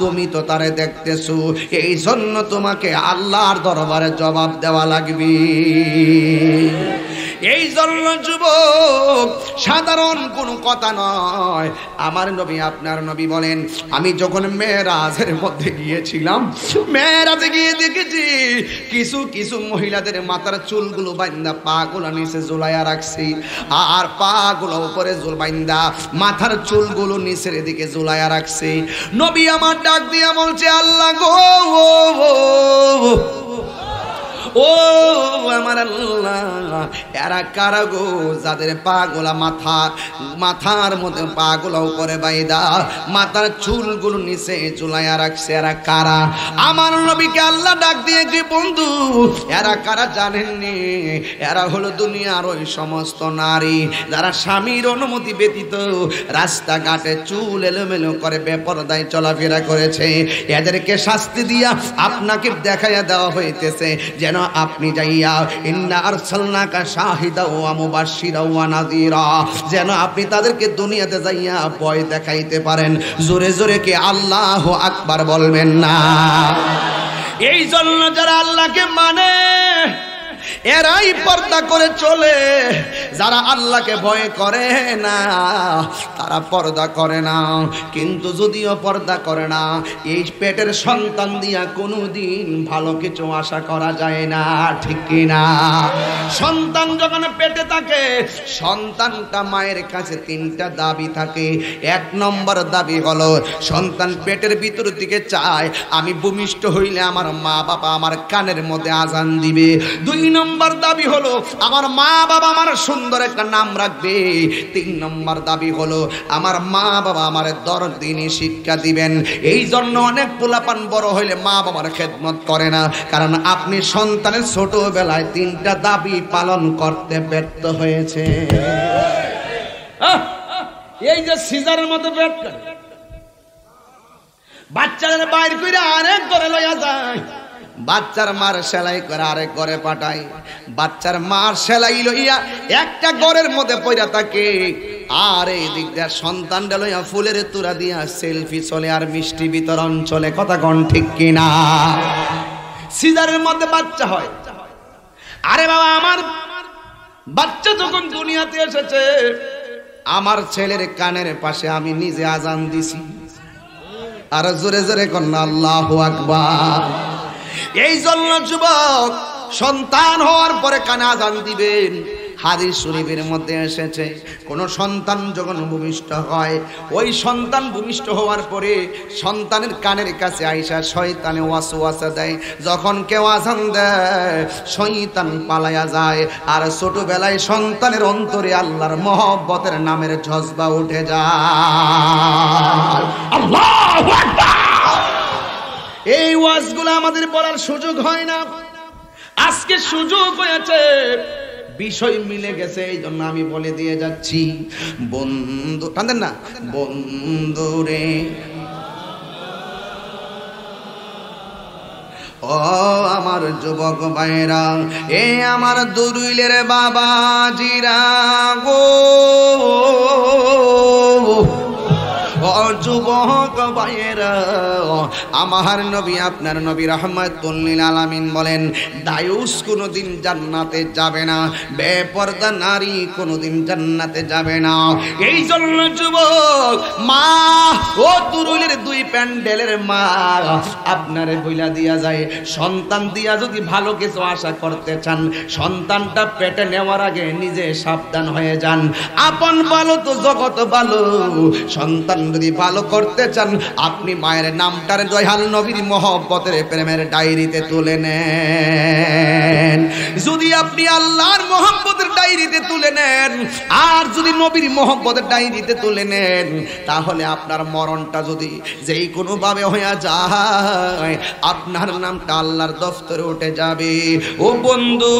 তুমি তো তারে দেখতেছো এই জন্য তোমাকে আল্লাহর দরবারে জবাব দেওয়া লাগবে এই জন্য যুবক সাধারণ কোনো কথা নয় আমার নবী আপনার নবী বলেন আমি যখন যখন মেয়েরাজের মধ্যে গিয়েছিলাম মেয়েরাজে গিয়ে দেখেছি কিছু কিছু মহিলাদের মাথার চুলগুলো বাইন্দা পাগুলো নিচে জোলাইয়া রাখছি আর পাগুলো উপরে জোল বাইন্দা মাথার চুলগুলো নিচের দিকে জোলাইয়া রাখছি নবী আমার ডাক দিয়া বলছে আল্লাহ গো ও আমার আল্লাহ এরা কারা গো যাদের পাগলা মাথা মাথার মধ্যে পাগোলা উপরে বাইদা মাথার চুলগুলো নিচে চুলাইয়া রাখছে এরা কারা আমার নবীকে আল্লাহ ডাক দিয়ে কি বন্ধু এরা কারা জানেননি এরা হলো দুনিয়ার ওই সমস্ত নারী যারা স্বামীর অনুমতি ব্যতীত রাস্তাঘাটে চুল এলোমেলো করে বেপরদায় চলাফেরা করেছে এদেরকে শাস্তি দিয়া আপনাকে দেখাইয়া দেওয়া হইতেছে যেন আপনি যাইয়া ইন্না আরসালনাকা শাহিদা ওয়া মুবাশশিরা ওয়া নাযীরা যেন আপনি তাদেরকে দুনিয়াতে যাইয়া ভয় দেখাইতে পারেন জোরে জোরে কে আল্লাহ আকবার বলবেন না এই জন্য যারা আল্লাহকে মানে এরাই পর্দা করে চলে যারা আল্লাহকে ভয় করে না তারা পর্দা করে না কিন্তু যদিও পর্দা করে না এই পেটের সন্তান দিয়া কোনো দিন ভালো কিছু আশা করা যায় না ঠিক না সন্তান যখন পেটে থাকে সন্তানটা মায়ের কাছে তিনটা দাবি থাকে এক নম্বর দাবি হলো সন্তান পেটের ভিতর দিকে চায় আমি ভূমিষ্ঠ হইলে আমার মা বাবা আমার কানের মধ্যে আজান দিবে দুই নম্বর নম্বর দাবি হলো আমার মা বাবা আমার সুন্দর একটা নাম রাখবে তিন নম্বর দাবি হলো আমার মা বাবা আমার দরদিনই শিক্ষা দিবেন এই জন্য অনেক পোলাপান বড় হইলে মা বাবার খেদমত করে না কারণ আপনি সন্তানের ছোটবেলায় তিনটা দাবি পালন করতে ব্যর্থ হয়েছে এই যে সিজারের মতো ব্যর্থ বাচ্চাদের বাইর করে আরেক করে লইয়া যায় বাচ্চার মার সেলাই করে আরে ঘরে পাঠাই বাচ্চার মার সেলাই লইয়া একটা ঘরের মধ্যে পয়রা থাকে আর এই দিক দিয়ে সন্তানটা লইয়া ফুলের তুরা দিয়া সেলফি চলে আর মিষ্টি বিতরণ চলে কথা কন ঠিক কিনা সিজারের মধ্যে বাচ্চা হয় আরে বাবা আমার বাচ্চা যখন দুনিয়াতে এসেছে আমার ছেলের কানের পাশে আমি নিজে আজান দিছি আর জোরে জোরে কন্যা আল্লাহ আকবার এই জন্য যুবক সন্তান হওয়ার পরে কানা দান দিবেন হাদিস শরীফের মধ্যে এসেছে কোন সন্তান যখন ভূমিষ্ঠ হয় ওই সন্তান ভূমিষ্ঠ হওয়ার পরে সন্তানের কানের কাছে আইসা শয়তানে ওয়াসু ওয়াসা দেয় যখন কেউ আসান দেয় শয়তান পালায়া যায় আর ছোটবেলায় সন্তানের অন্তরে আল্লাহর মহব্বতের নামের ঝজবা উঠে যায় আল্লাহ এই ওয়াজগুলো আমাদের বলার সুযোগ হয় না আজকে সুযোগ হয়েছে বিষয় মিলে গেছে এই জন্য আমি বলে দিয়ে যাচ্ছি বন্ধু টানতেন না বন্ধু রে ও আমার যুবক ভাইরা এ আমার দুরুইলের জিরা গো যুবক ভাইয়েরা আমার নবী আপনার নবী রহমাতুল্লিল আলামিন বলেন দায়ুস কোনোদিন জান্নাতে যাবে না বেপর্দা নারী কোনোদিন জান্নাতে যাবে না এই জন্য যুবক মা ও তুরুলের দুই প্যান্ডেলের মা আপনারে বইলা দিয়া যায় সন্তান দিয়া যদি ভালো কিছু আশা করতে চান সন্তানটা পেটে নেওয়ার আগে নিজে সাবধান হয়ে যান আপন ভালো তো জগৎ ভালো সন্তান যদি ভালো করতে চান আপনি মায়ের নামটার জয়াল নবীর মহব্বতের প্রেমের ডায়েরিতে তুলে নেন যদি আপনি আল্লাহর মহব্বতের ডায়েরিতে তুলে নেন আর যদি নবীর মহব্বতের ডায়েরিতে তুলে নেন তাহলে আপনার মরণটা যদি যেই কোনোভাবে হয়ে যায় আপনার নামটা আল্লাহর দফতরে উঠে যাবে ও বন্ধু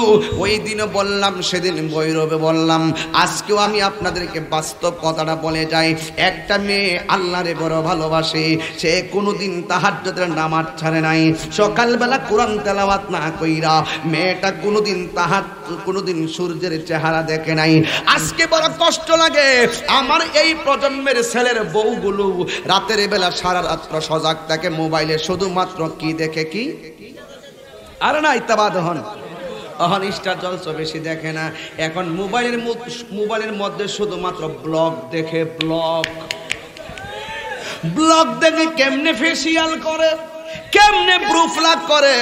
ওই দিনও বললাম সেদিন বৈরবে বললাম আজকেও আমি আপনাদেরকে বাস্তব কথাটা বলে যাই একটা মেয়ে আল্লাহরে বড় ভালোবাসে সে কোনোদিন তাহাজ্জুদের নামাজ ছাড়ে নাই সকালবেলা কোরআন তেলাওয়াত না কইরা মেয়েটা কোনোদিন তাহার কোনোদিন সূর্যের চেহারা দেখে নাই আজকে বড় কষ্ট লাগে আমার এই প্রজন্মের ছেলের বউগুলো রাতের বেলা সারা রাত্র সজাগ থাকে মোবাইলে শুধুমাত্র কি দেখে কি আর না ইত্যাবাদ হন অহন স্টার জলস বেশি দেখে না এখন মোবাইলের মোবাইলের মধ্যে শুধুমাত্র ব্লগ দেখে ব্লগ ব্লগ দেখে কেমনে ফেসিয়াল করে কেমনে প্রুফ লাভ করে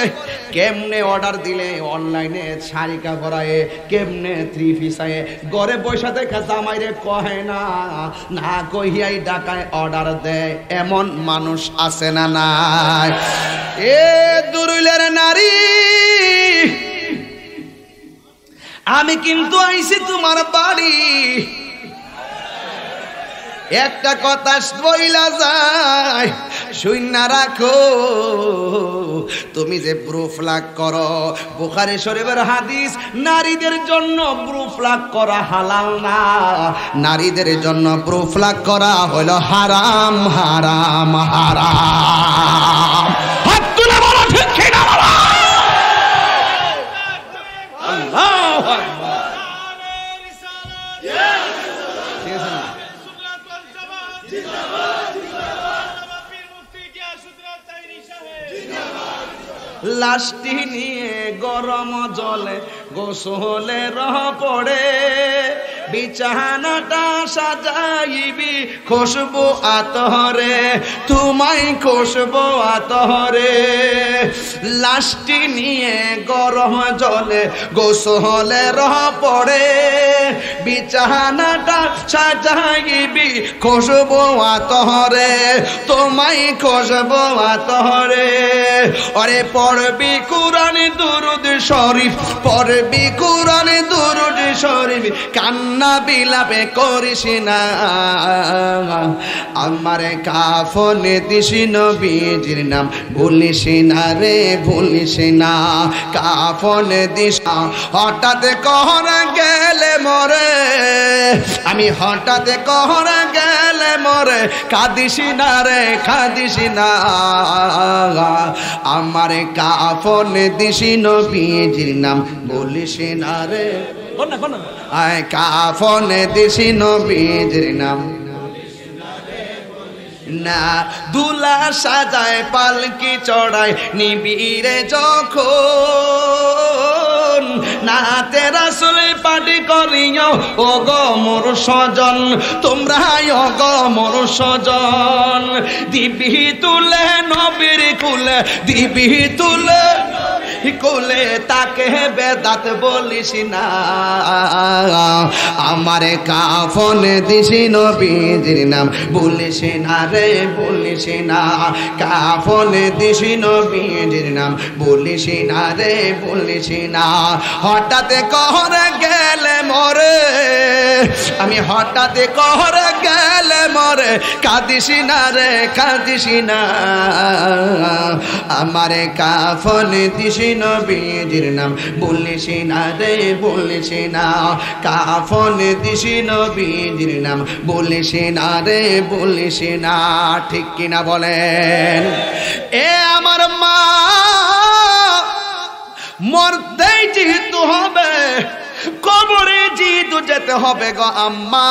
কেমনে অর্ডার দিলে অনলাইনে শাড়ি করায় কেমনে থ্রি ফিসায় গড়ে পয়সা দেখে জামাইরে কহে না না কহিয়াই ডাকায় অর্ডার দেয় এমন মানুষ আছে না নাই এ দুরুলের নারী আমি কিন্তু আইছি তোমার বাড়ি একটা কথা বইলা যায় শূন্য রাখো তুমি যে প্রুফ লাগ করো বোখারে শরীফের হাদিস নারীদের জন্য প্রুফ লাগ করা হালাল না নারীদের জন্য প্রুফ লাগ করা হলো হারাম হারাম হারাম লাশটি নিয়ে গরম জলে গোসলে রহ পড়ে বিছানাটা সাজাইবি খসবো আতহরে তোমায় খসবো আতহরে লাশটি নিয়ে গরম জলে গোসলে রহ পড়ে বিছানাটা সাজাইবি খসবো আতহরে তোমায় খসবো আতহরে অরে পড়বি কুরানি দুরুদ শরীফ পড়বি কুরানি দুরুদ শরীফ কান কান্না বিলাপে করিস না আমার কাফনে দিস নবীজির নাম ভুলিস না রে ভুলিস না কাফনে দিস হঠাৎ কহরা গেলে মরে আমি হঠাৎ কহরা গেলে মরে কাঁদিস না রে কাঁদিস না আমার কাফনে দিস নবীজির নাম বলিস না রে আয় কাফনে দিছি নবীজির নাম না দুলা সাজায় পালকি চড়ায় নিবিরে যখন স্বজন নাতে রাসুল পাটি করিও ও গো মোর স্বজন তোমরা ও গো মোর স্বজন দিবি তুলে নবীর কুলে দিবি তুলে কুলে তাকে বেদাত বলিস না আমার কাফন দিছি নবীজির নাম বলিস না রে বলিস না কাফন দিছি নবীজির নাম বলিস না রে বলিস না হঠাৎ কহরে গেলে মরে আমি হঠাৎ কহরে গেলে মরে কাঁদিসি না রে কাঁদিসি না আমারে কাফন দিসি নবীজির নাম বলিস না রে বলিস না কাফন দিসি নবীজির নাম বলিস না রে বলিস না ঠিক কিনা বলেন এ আমার মা mordente tu Roberto. কবরে জিদু যেতে হবে গো আম্মা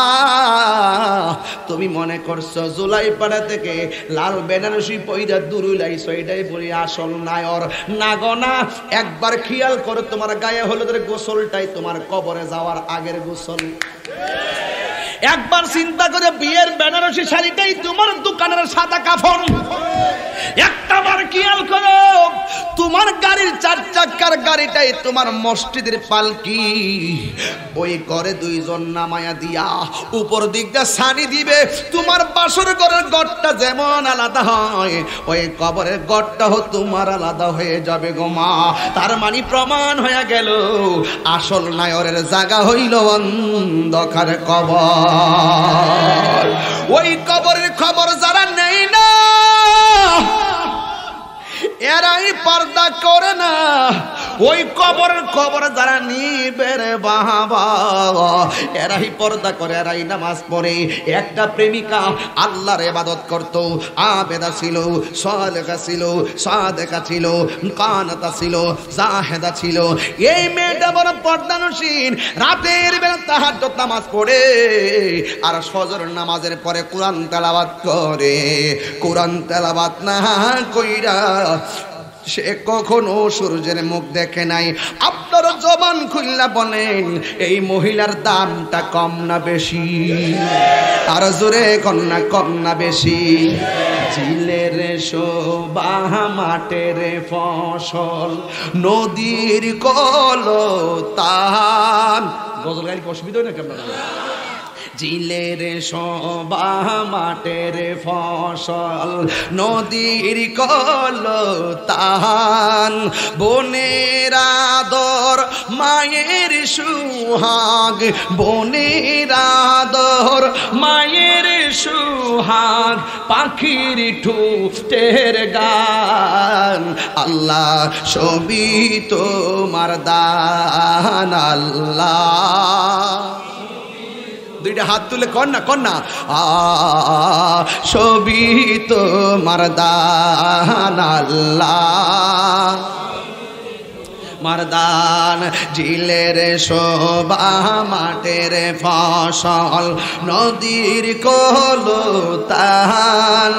তুমি মনে করছো জুলাই পাড়া থেকে লাল বেনারসি পয়দা দুরুলাই লাইছো বলি আসল নায়র না গো না একবার খেয়াল করো তোমার গায়ে হলুদের গোসলটাই তোমার কবরে যাওয়ার আগের গোসল একবার চিন্তা করে বিয়ের বেনারসি শাড়িটাই তোমার দোকানের সাদা কাফন একটা বার খেয়াল করো তোমার গাড়ির চার চাকার গাড়িটাই তোমার মসজিদের পালকি ওই ঘরে দুইজন নামায়া দিয়া উপর দিকটা সানি দিবে তোমার বাসর ঘরের গড়টা যেমন আলাদা হয় ওই কবরের গড়টা গড়টাও তোমার আলাদা হয়ে যাবে গো মা তার মানে প্রমাণ হয়ে গেল আসল নায়রের জায়গা হইল অন্ধকার কবর ওই কবরের খবর যারা নেই না এরাই পর্দা করে না ওই কবর কবর যারা নিবে বাবা এরাই পর্দা করে এরাই নামাজ পড়ে একটা প্রেমিকা আল্লাহর এবাদত করত আবেদা ছিল সালেহা ছিল সাদেখা ছিল কানাতা ছিল জাহেদা ছিল এই মেয়েটা বড় পর্দানুসীন রাতের বেলা তাহাজ্জুদ নামাজ পড়ে আর সজর নামাজের পরে কোরআন তেলাবাদ করে কোরআন তেলাবাদ না কইরা সে কখনো সূর্যের মুখ দেখে নাই আপনার জবান খুল্লা বলেন এই মহিলার দামটা কম না বেশি আর জোরে কন্যা কম না বেশি ঝিলের শোভা মাটের ফসল নদীর কল তান গজল গাড়ি অসুবিধা হয় না কেমন জিলের সবা মাটের ফসল নদীর কল তাহান বনের আদর মায়ের সুহাগ বনের আদর মায়ের সুহাগ পাখির ঠুফটের গান আল্লাহ সবি তোমার দান আল্লাহ দুইটা হাত তুলে কর না কর না আ সবি মারদান জিলের শোভা মাটের ফসল নদীর কলো তাহান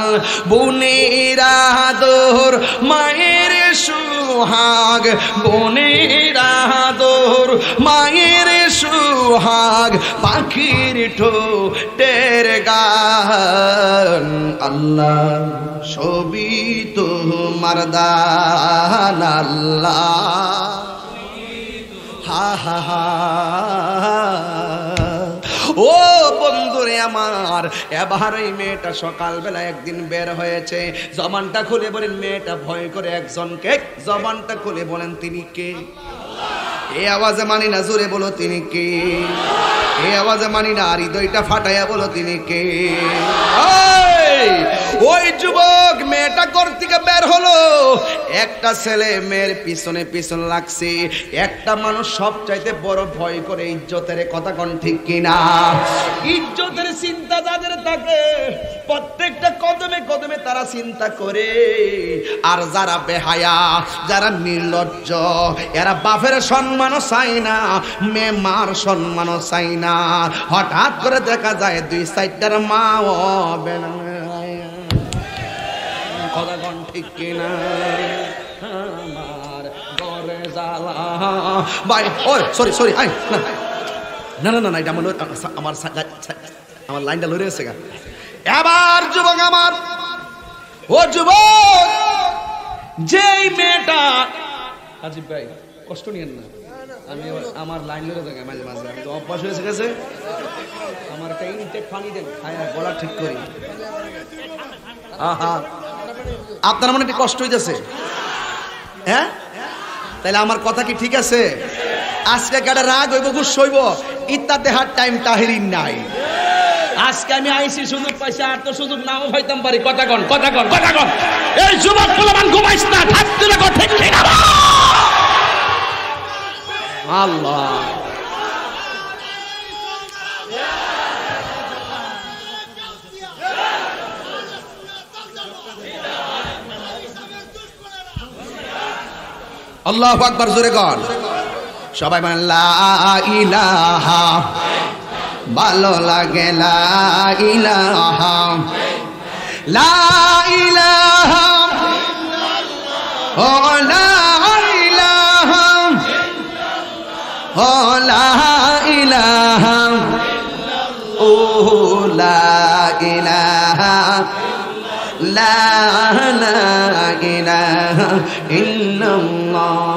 বুনিরা দোর মায়ের সুহাগ বুনিরা দোর মায়ের সোহাগ পাখির ঠোঁটের গান আল্লাহ ছবি তো মারদান আল্লাহ হা হা হা ও বন্ধুরে আমার এবার ওই মেয়েটা সকালবেলা একদিন বের হয়েছে জবানটা খুলে বলেন মেয়েটা ভয় করে একজনকে জবানটা খুলে বলেন তিনি কে এ আওয়াজে মানি না জোরে বলো তিনি কে এ আওয়াজে মানি না আর হৃদয়টা ফাটাইয়া বলো তিনি কে ওই যুবক মেয়েটা ঘর থেকে বের হলো একটা ছেলে মেয়ের পিছনে পিছনে লাগছে একটা মানুষ সবচাইতে বড় ভয় করে ইজ্জতের কথা কোন ঠিক কিনা ইজ্জতের চিন্তা যাদের থাকে প্রত্যেকটা কদমে কদমে তারা চিন্তা করে আর যারা বেহায়া যারা নির্লজ্জ এরা বাফের সম্মানও চাই না মে মার সম্মানও চাই না হঠাৎ করে দেখা যায় দুই সাইডটার মা ও বেলা ঠিক কিনা আমার ঘরে জ্বালা বাই ও সরি সরি আই না না না না এটা আমার আমার লাইনটা লড়ে গেছে গা এবার যুবক আমার ও যুবক যেই মেয়েটা আজিব ভাই কষ্ট নিয়েন না আমি আমার লাইন লড়ে থাকি মাঝে মাঝে আমি তো অভ্যাস হয়েছে গেছে আমার একটা ইনটেক পানি দেন খায়া গলা ঠিক করি আহা আপনার মনে একটু কষ্ট হইতেছে হ্যাঁ তাহলে আমার কথা কি ঠিক আছে আজকে কেটে রাগ হইব গুস হইব ইত্যাদি হার টাইম তাহিরিন নাই আজকে আমি আইসি সুযোগ পাইছি আর তো সুযোগ নাও হইতাম পারি কথা কন কথা কন কথা কন এই যুবক পোলাবান ঘুমাইস না তুলে লাগো ঠিক ঠিক আল্লাহ আল্লাহ আকবর জোরে কর সবাই বলেন ইলাহা ভালো লাগে ইলাহা ইলাহা ও ইলাহা ও লাহা ও ইলাহা লা ইলাহা ইল্লাল্লাহ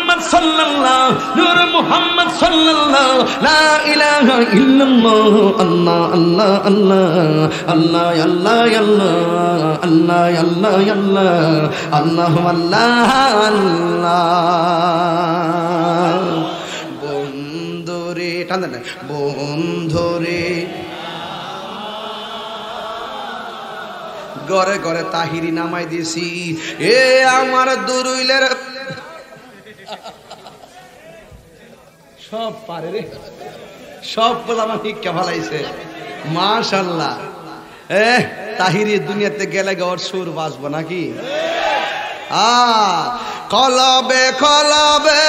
মুহাম্মদ সাল্লাল্লাহ নূর মুহাম্মদ সাল্লাল্লাহ লা ইলাহা ইল্লাল্লাহ আল্লাহ আল্লাহ আল্লাহ আল্লাহ আল্লাহ আল্লাহ আল্লাহ আল্লাহ আল্লাহ আল্লাহ বন্ধুরে টান বন্ধুরে ঘরে ঘরে তাহিরি নামাই দিছি এ আমার দুরুইলের সব পারে রে সব আমার শিক্ষা ফালাইছে মাশাল্লাহ এ তাহিরি দুনিয়াতে গেলে ওর সুর বাঁচবো নাকি আ কলবে কলবে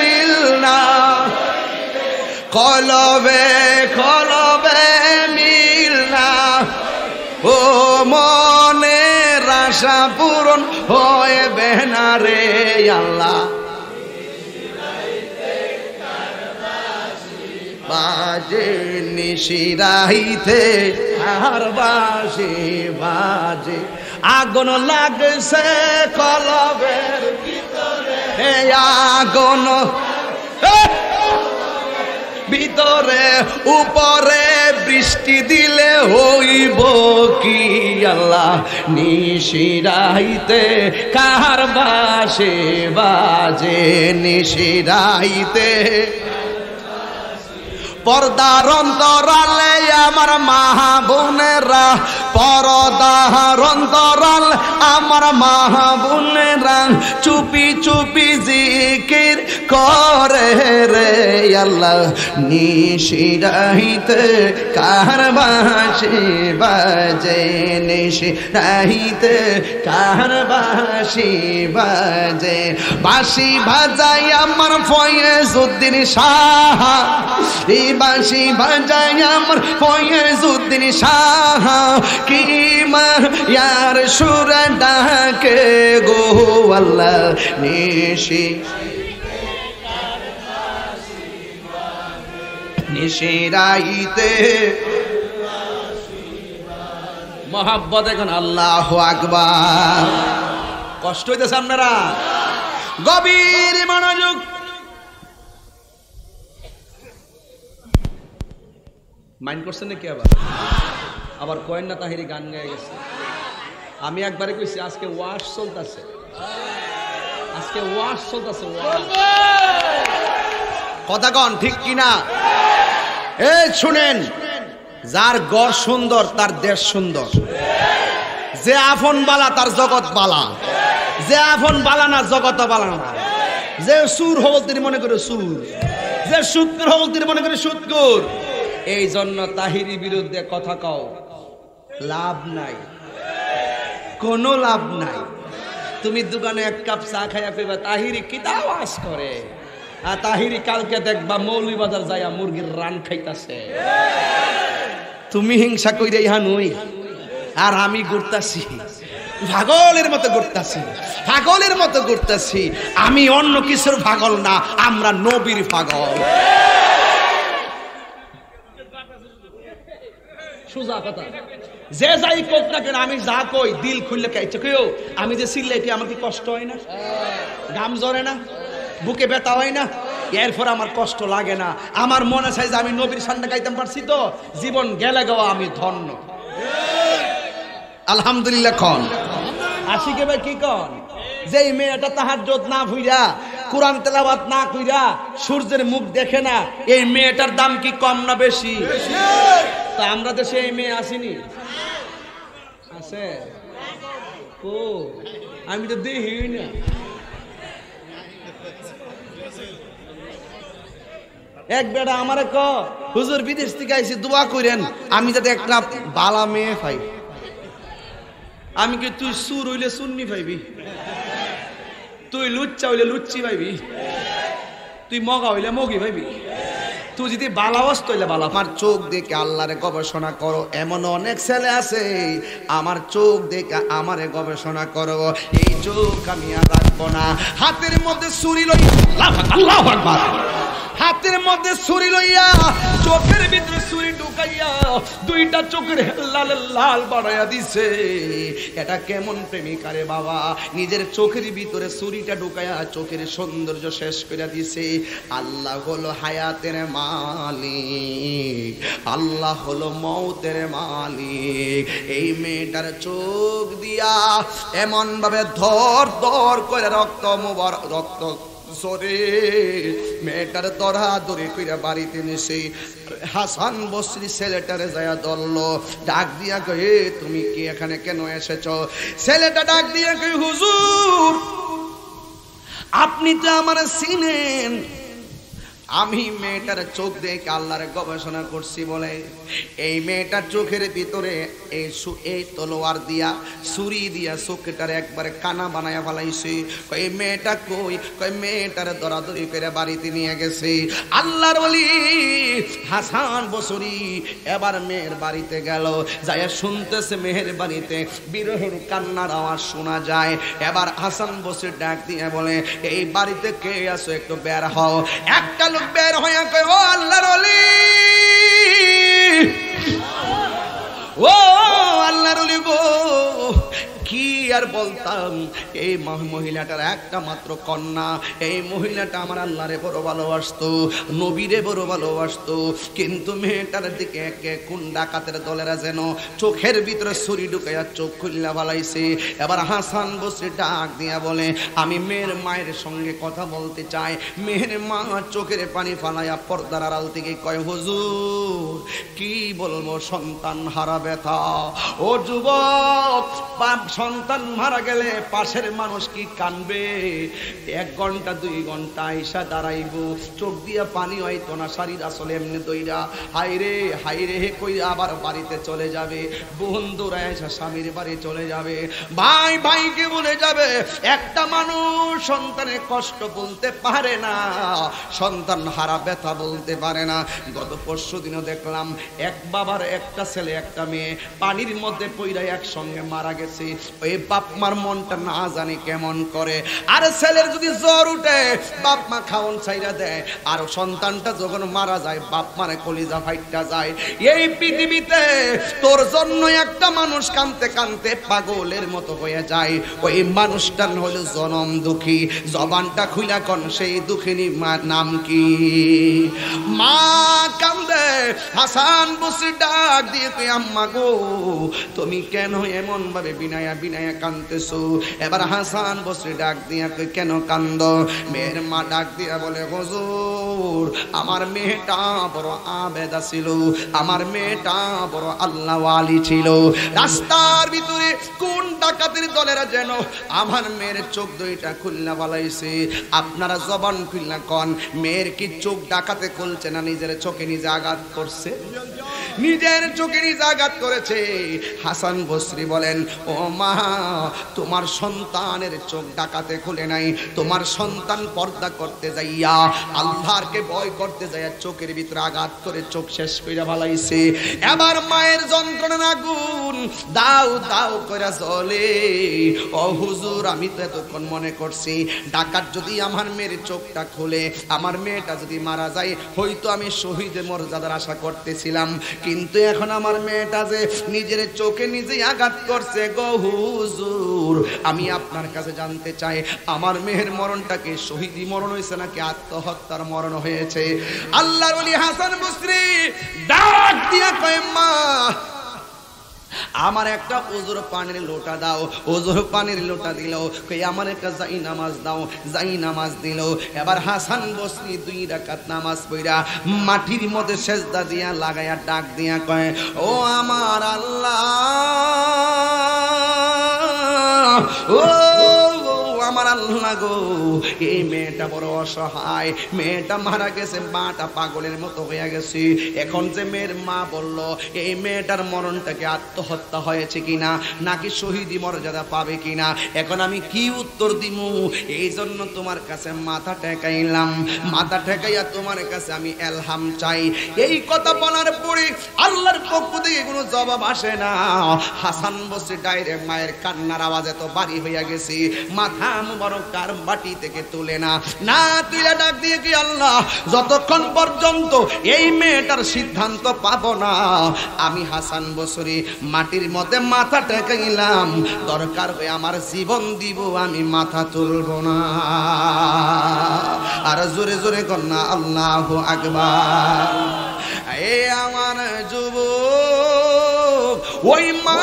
মিলনা কলবে কলবে মিলনা ও মনে রাশা পূরণ হয় বেহনা রে আল্লাহ বাজে নিশিরাইতে আর বাজে বাজে আগুন লাগছে কলবের ভিতরে আগুন ভিতরে উপরে বৃষ্টি দিলে হইব কি আল্লাহ নিশিরাইতে কার বাসে বাজে নিশিরাইতে পর্দার অন্তরালে আমার মাহা পরদার অন্তরাল আমার মাহা চুপি চুপি জিকির করে রে আল্লাহ নিশিরাহিতে কারবাসে বাজে নিশিরাহিতে কারবাসে বাজে বাসি ভাজাই আমার ফয়েজ উদ্দিন শাহ বাঁশি বাজায় আমার ফয়েজুদ্দিন শাহ কি মার ইয়ার সুর ডাকে গো আল্লাহ নিশি নিশিরাইতে মহাব্বত এখন আল্লাহ আকবার কষ্ট হইতেছে আপনারা গভীর মনোযুক্ত মাইন্ড করছেন নাকি আবার আবার কয়েন না তাহিরি গান গায়ে গেছে আমি একবারে কইছি আজকে ওয়াশ চলতেছে আজকে ওয়াশ চলতেছে কন ঠিক কিনা এ শুনেন যার গড় সুন্দর তার দেশ সুন্দর যে আফন বালা তার জগৎ বালা যে আফন বালা না জগৎ বালা না যে সুর হবল তিনি মনে করে সুর যে সুৎকুর হবল তিনি মনে করে সুৎকুর এই জন্য তাহিরি বিরুদ্ধে কথা কও লাভ নাই কোনো লাভ নাই তুমি দোকানে এক কাপ চা খাইয়া পেবা তাহিরি কি দাওয়াজ করে আর তাহিরি কালকে দেখবা মৌলি বাজার যাইয়া মুরগির রান খাইতাছে তুমি হিংসা কইরে ইহা নই আর আমি ঘুরতাছি ভাগলের মতো ঘুরতাছি ভাগলের মতো ঘুরতাছি আমি অন্য কিছুর ভাগল না আমরা নবীর ভাগল সোজা কথা যে যাই কোক না কেন আমি যা কই দিল খুললে খাইছে কেউ আমি যে সিল্লাইটি আমার কি কষ্ট হয় না গাম জরে না বুকে ব্যথা হয় না এরপর আমার কষ্ট লাগে না আমার মনে চাই যে আমি নবীর সামনে গাইতাম পারছি তো জীবন গেলে গাওয়া আমি ধন্য আলহামদুলিল্লাহ কন আশিকে ভাই কি কন যে মেয়েটা তাহার জোত না ভুইয়া কোরআন তেলাবাত না কইরা সূর্যের মুখ দেখে না এই মেয়েটার দাম কি কম না বেশি তা আমরা দেশে এই মেয়ে আসিনি আছে ও আমি তো দেখি না এক বেটা আমারে ক হুজুর বিদেশ থেকে আইসি দোয়া করেন আমি যাতে একটা বালা মেয়ে পাই আমি কি তুই সুর হইলে সুন্নি পাইবি তুই লুচ্চা হইলে লুচ্চি পাইবি তুই মগা হইলে মগি পাইবি তুই যদি বালাওস তৈলে বালা আমার চোখ দেখে আল্লাহরে গবেষণা করো এমন অনেক ছেলে আছে আমার চোখ দেখে আমারে গবেষণা করো এই চোখ আমি আর রাখবো না হাতের মধ্যে ছুরি লই আল্লাহ আকবার হাতের মধ্যে ছুরি লইয়া চোখের ভিতরে ছুরি ঢুকাইয়া দুইটা চোখের লাল লাল বাড়াইয়া দিছে এটা কেমন প্রেমিকারে বাবা নিজের চোখের ভিতরে ছুরিটা ঢুকাইয়া চোখের সৌন্দর্য শেষ করে দিছে আল্লাহ হলো হায়াতের মা মালিক আল্লাহ হলো মৌতের মালিক এই মেয়েটার চোখ দিয়া ভাবে ধর ধর করে রক্ত রক্ত সরে মেয়েটার দরা দরে করে বাড়িতে নিছে হাসান বসরি ছেলেটারে যায়া ধরল ডাক দিয়া কয়ে তুমি কি এখানে কেন এসেছ ছেলেটা ডাক দিয়া কই হুজুর আপনি তো আমার চিনেন আমি মেয়েটার চোখ দেখে আল্লাহরে গবেষণা করছি বলে এই মেয়েটার চোখের ভিতরে এই এই তলোয়ার দিয়া সুরি দিয়া চোখটার একবারে কানা বানায়া ফেলাইছি কই মেয়েটা কই কই মেয়েটার দরাদরি করে বাড়িতে নিয়ে গেছে আল্লাহর বলি হাসান বসরি এবার মেয়ের বাড়িতে গেল যায় শুনতেছে মেয়ের বাড়িতে বিরহের কান্নার আওয়াজ শোনা যায় এবার হাসান বসির ডাক দিয়ে বলে এই বাড়িতে কে আছো একটু বের হও একটা ডাক বের হইয়া কয় ও আল্লাহর অলি ও আল্লাহর অলি বো কি আর বলতাম এই মহিলাটার একটা মাত্র কন্যা এই মহিলাটা আমার আল্লাহরে বড় ভালোবাসতো নবীরে বড় ভালোবাসতো কিন্তু মেয়েটার দিকে একে কোন ডাকাতের দলেরা যেন চোখের ভিতরে ছুরি ঢুকাইয়া চোখ খুললা বালাইছে এবার হাসান বসে ডাক দিয়া বলে আমি মেয়ের মায়ের সঙ্গে কথা বলতে চাই মেয়ের মা চোখের পানি ফালাইয়া পর্দার আড়াল থেকে কয় হুজুর কি বলবো সন্তান হারা ব্যথা ও যুবক সন্তান মারা গেলে পাশের মানুষ কি কানবে এক ঘন্টা দুই ঘন্টা আইসা দাঁড়াইব চোখ দিয়া পানি হয়তো না শাড়ির আসলে এমনি দইরা হাইরে হাইরে হে কই আবার বাড়িতে চলে যাবে বন্ধুরা এসা স্বামীর বাড়ি চলে যাবে ভাই ভাইকে বলে যাবে একটা মানুষ সন্তানের কষ্ট বলতে পারে না সন্তান হারা ব্যথা বলতে পারে না গত পরশু দিনও দেখলাম এক বাবার একটা ছেলে একটা মেয়ে পানির মধ্যে পইরা একসঙ্গে মারা গেছে ওই বাপ মার মনটা না জানি কেমন করে আর ছেলের যদি জ্বর উঠে বাপ মা খাওন ছাইরা দেয় আর সন্তানটা যখন মারা যায় বাপ মারে কলিজা ফাইটটা যায় এই পৃথিবীতে তোর জন্য একটা মানুষ কানতে কানতে পাগলের মতো হয়ে যায় ওই মানুষটার হলো জনম দুঃখী জবানটা খুইলা কন সেই দুঃখিনী মা নাম কি মা কান্দে হাসান বসে ডাক দিয়ে তুই আম্মা গো তুমি কেন এমন ভাবে বিনায় কান্দতেছো এবার হাসান ডাক দিয়া কেন কান্দ মেয়ের মা ডাক দিয়া বলে আমার মেয়েটা বড় আবেদা ছিল আমার মেয়েটা বড় আল্লাহ আলী ছিল রাস্তার ভিতরে কোন ডাকাতের দলেরা যেন আমার মেয়ের চোখ দুইটা খুলনা বলাইছে আপনারা জবান খুলনা কন মেয়ের কি চোখ ডাকাতে খুলছে না নিজের চোখে নিজে আঘাত করছে নিজের চোখে নিজে আঘাত করেছে হাসান বসরি বলেন ও মা তোমার সন্তানের চোখ ডাকাতে খুলে নাই তোমার সন্তান পর্দা করতে যাইয়া আল্লাহরকে ভয় করতে যাইয়া চোখের ভিতরে আঘাত করে চোখ শেষ করে ভালাইছে এবার মায়ের যন্ত্রণা আগুন দাও দাও করে চলে ও হুজুর আমি তো এতক্ষণ মনে করছি ডাকাত যদি আমার মেয়ের চোখটা খুলে আমার মেয়েটা যদি মারা যায় হয়তো আমি শহীদের মর্যাদার আশা করতেছিলাম কিন্তু এখন আমার মেয়েটা যে নিজের চোখে নিজেই আঘাত করছে গহু হুজুর আমি আপনার কাছে জানতে চাই আমার মেয়ের মরণটাকে শহীদি মরণ হয়েছে নাকি আত্মহত্যার মরণ হয়েছে আল্লাহর অলি হাসান মুসরি ডাক দিয়া কয় মা আমার একটা ওজোর পানির লোটা দাও ওজোর পানির লোটা দিল আমার একটা জাই নামাজ দাও জাই নামাজ দিল এবার হাসান বসনি দুই রাকাত নামাজ পড়া মাটির মধ্যে সেজদা দিয়া লাগাইয়া ডাক দিয়া কয় ও আমার আল্লাহ ও আল্লাহ গো এই মেয়েটা বড় অসহায় মেয়েটা মারা গেছে মাটা পাগলের মতো হয়ে গেছে এখন যে মেয়ের মা বলল এই মেয়েটার মরণটাকে আত্মহত্যা হয়েছে কিনা নাকি শহীদি মর্যাদা পাবে কিনা এখন আমি কি উত্তর দিব এই জন্য তোমার কাছে মাথা ঠেকাইলাম মাথা ঠেকাইয়া তোমার কাছে আমি এলহাম চাই এই কথা বলার পরে আল্লাহর পক্ষ থেকে কোনো জবাব আসে না হাসান বসে ডাইরেক্ট মায়ের কান্নার আওয়াজ এত বাড়ি হইয়া গেছে মাথা মোবারকার মাটি থেকে তুলে না না তুলে ডাক দিয়ে কি আল্লাহ যতক্ষণ পর্যন্ত এই মেয়েটার সিদ্ধান্ত পাবো না আমি হাসান বসরি মাটির মতে মাথা টেকাইলাম দরকার হয়ে আমার জীবন দিব আমি মাথা তুলবো না আর জোরে জোরে না আল্লাহ আকবার এ আমার যুব ওই মা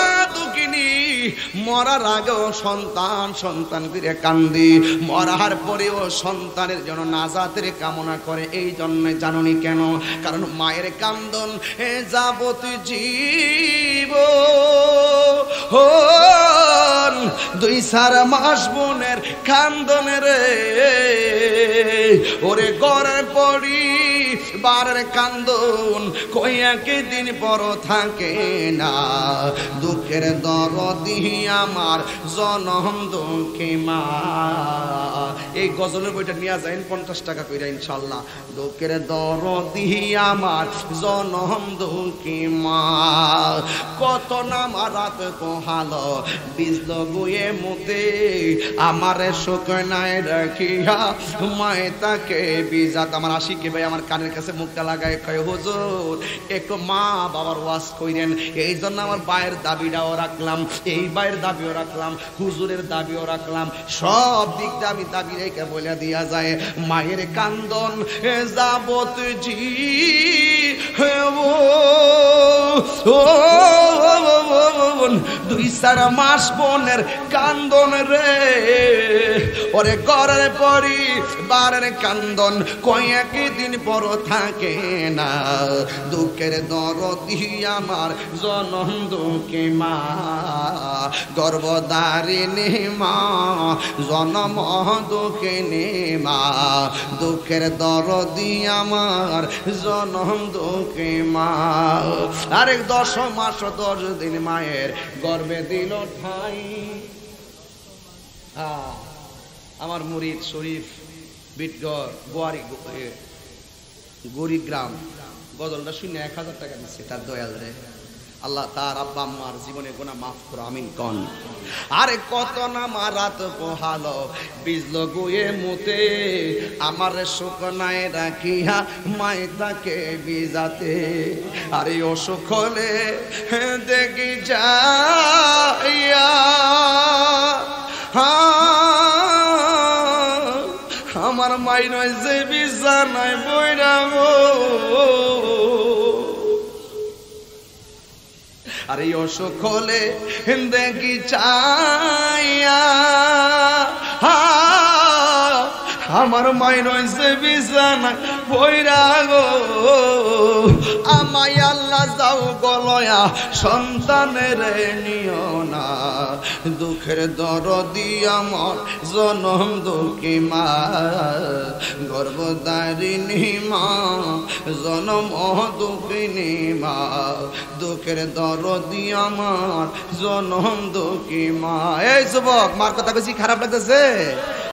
মরার আগেও সন্তান সন্তান করে কান্দি মরার পরেও সন্তানের জন্য নাজাতের কামনা করে এই জন্য জাননি কেন কারণ মায়ের কান্দন এ যাবত জীব হো দুই সার মাস বোনের কান্দনের ওরে গড়ে পড়ি বারের কান্দন কই একদিন বড় থাকে না দুঃখের দরদি আমার জনম দুঃখে মা এই গজলের বইটা নিয়ে যাইন পঞ্চাশ টাকা কইরা ইনশাল্লাহ দুঃখের দর দিহি আমার জনম দুঃখে মা কত নাম রাত কোহাল বিজল গুয়ে মতে আমার সুখ নাই রাখিয়া মায় তাকে বিজাত আমার আশিকে ভাই আমার কানের কাছে মুখটা লাগায় কয় হুজুর এক মা বাবার ওয়াজ কইরেন এই জন্য আমার বায়ের দাবিটাও রাখলাম এই ভাইয়ের দাবিও রাখলাম হুজুরের দাবিও রাখলাম সব দিকটা আমি দাবি রেখে বলে দিয়া যায় মায়ের কান্দন যাবত জি দুই চার মাস বোনের কান্দন রে ওরে করার পরি বারের কান্দন কয়েক দিন পর থাকে না দুঃখের দরদি আমার জনন্দকে মা গর্বদারিণী মা জনম দুঃখিনী মা দুঃখের দর আমার জনম দুঃখী মা আরেক দশ মাস দশ দিন মায়ের গর্বে দিল ঠাই আমার মুরিদ শরীফ বিটগড় গোয়ারি গরিগ্রাম গজলটা শুনে এক হাজার টাকা দিচ্ছে তার দয়াল রে আল্লাহ তার আব্বা আম্মার জীবনে গোনা মাফ করো আমিন কন আরে কত না মারাত পোহালো বিজল গুয়ে মুতে আমার নাই রাখিয়া মাই তাকে বিজাতে আরে অসুখ হলে দেখি যাইয়া আমার মাই নয় যে বিজা নাই বৈরাগো আর এই অসকলে দেখি চাইয়া হা আমার মায় রয়েছে বিছানা বৈরা গো আমায় আল্লাহ যাও গলয়া সন্তানের নিও না দুঃখের দর মর জনম দুঃখী মা গর্ভদারিণী মা জনম দুঃখিনী মা দুঃখের দর আমার জনম দুঃখী মা এই যুবক মার কথা বেশি খারাপ লাগতেছে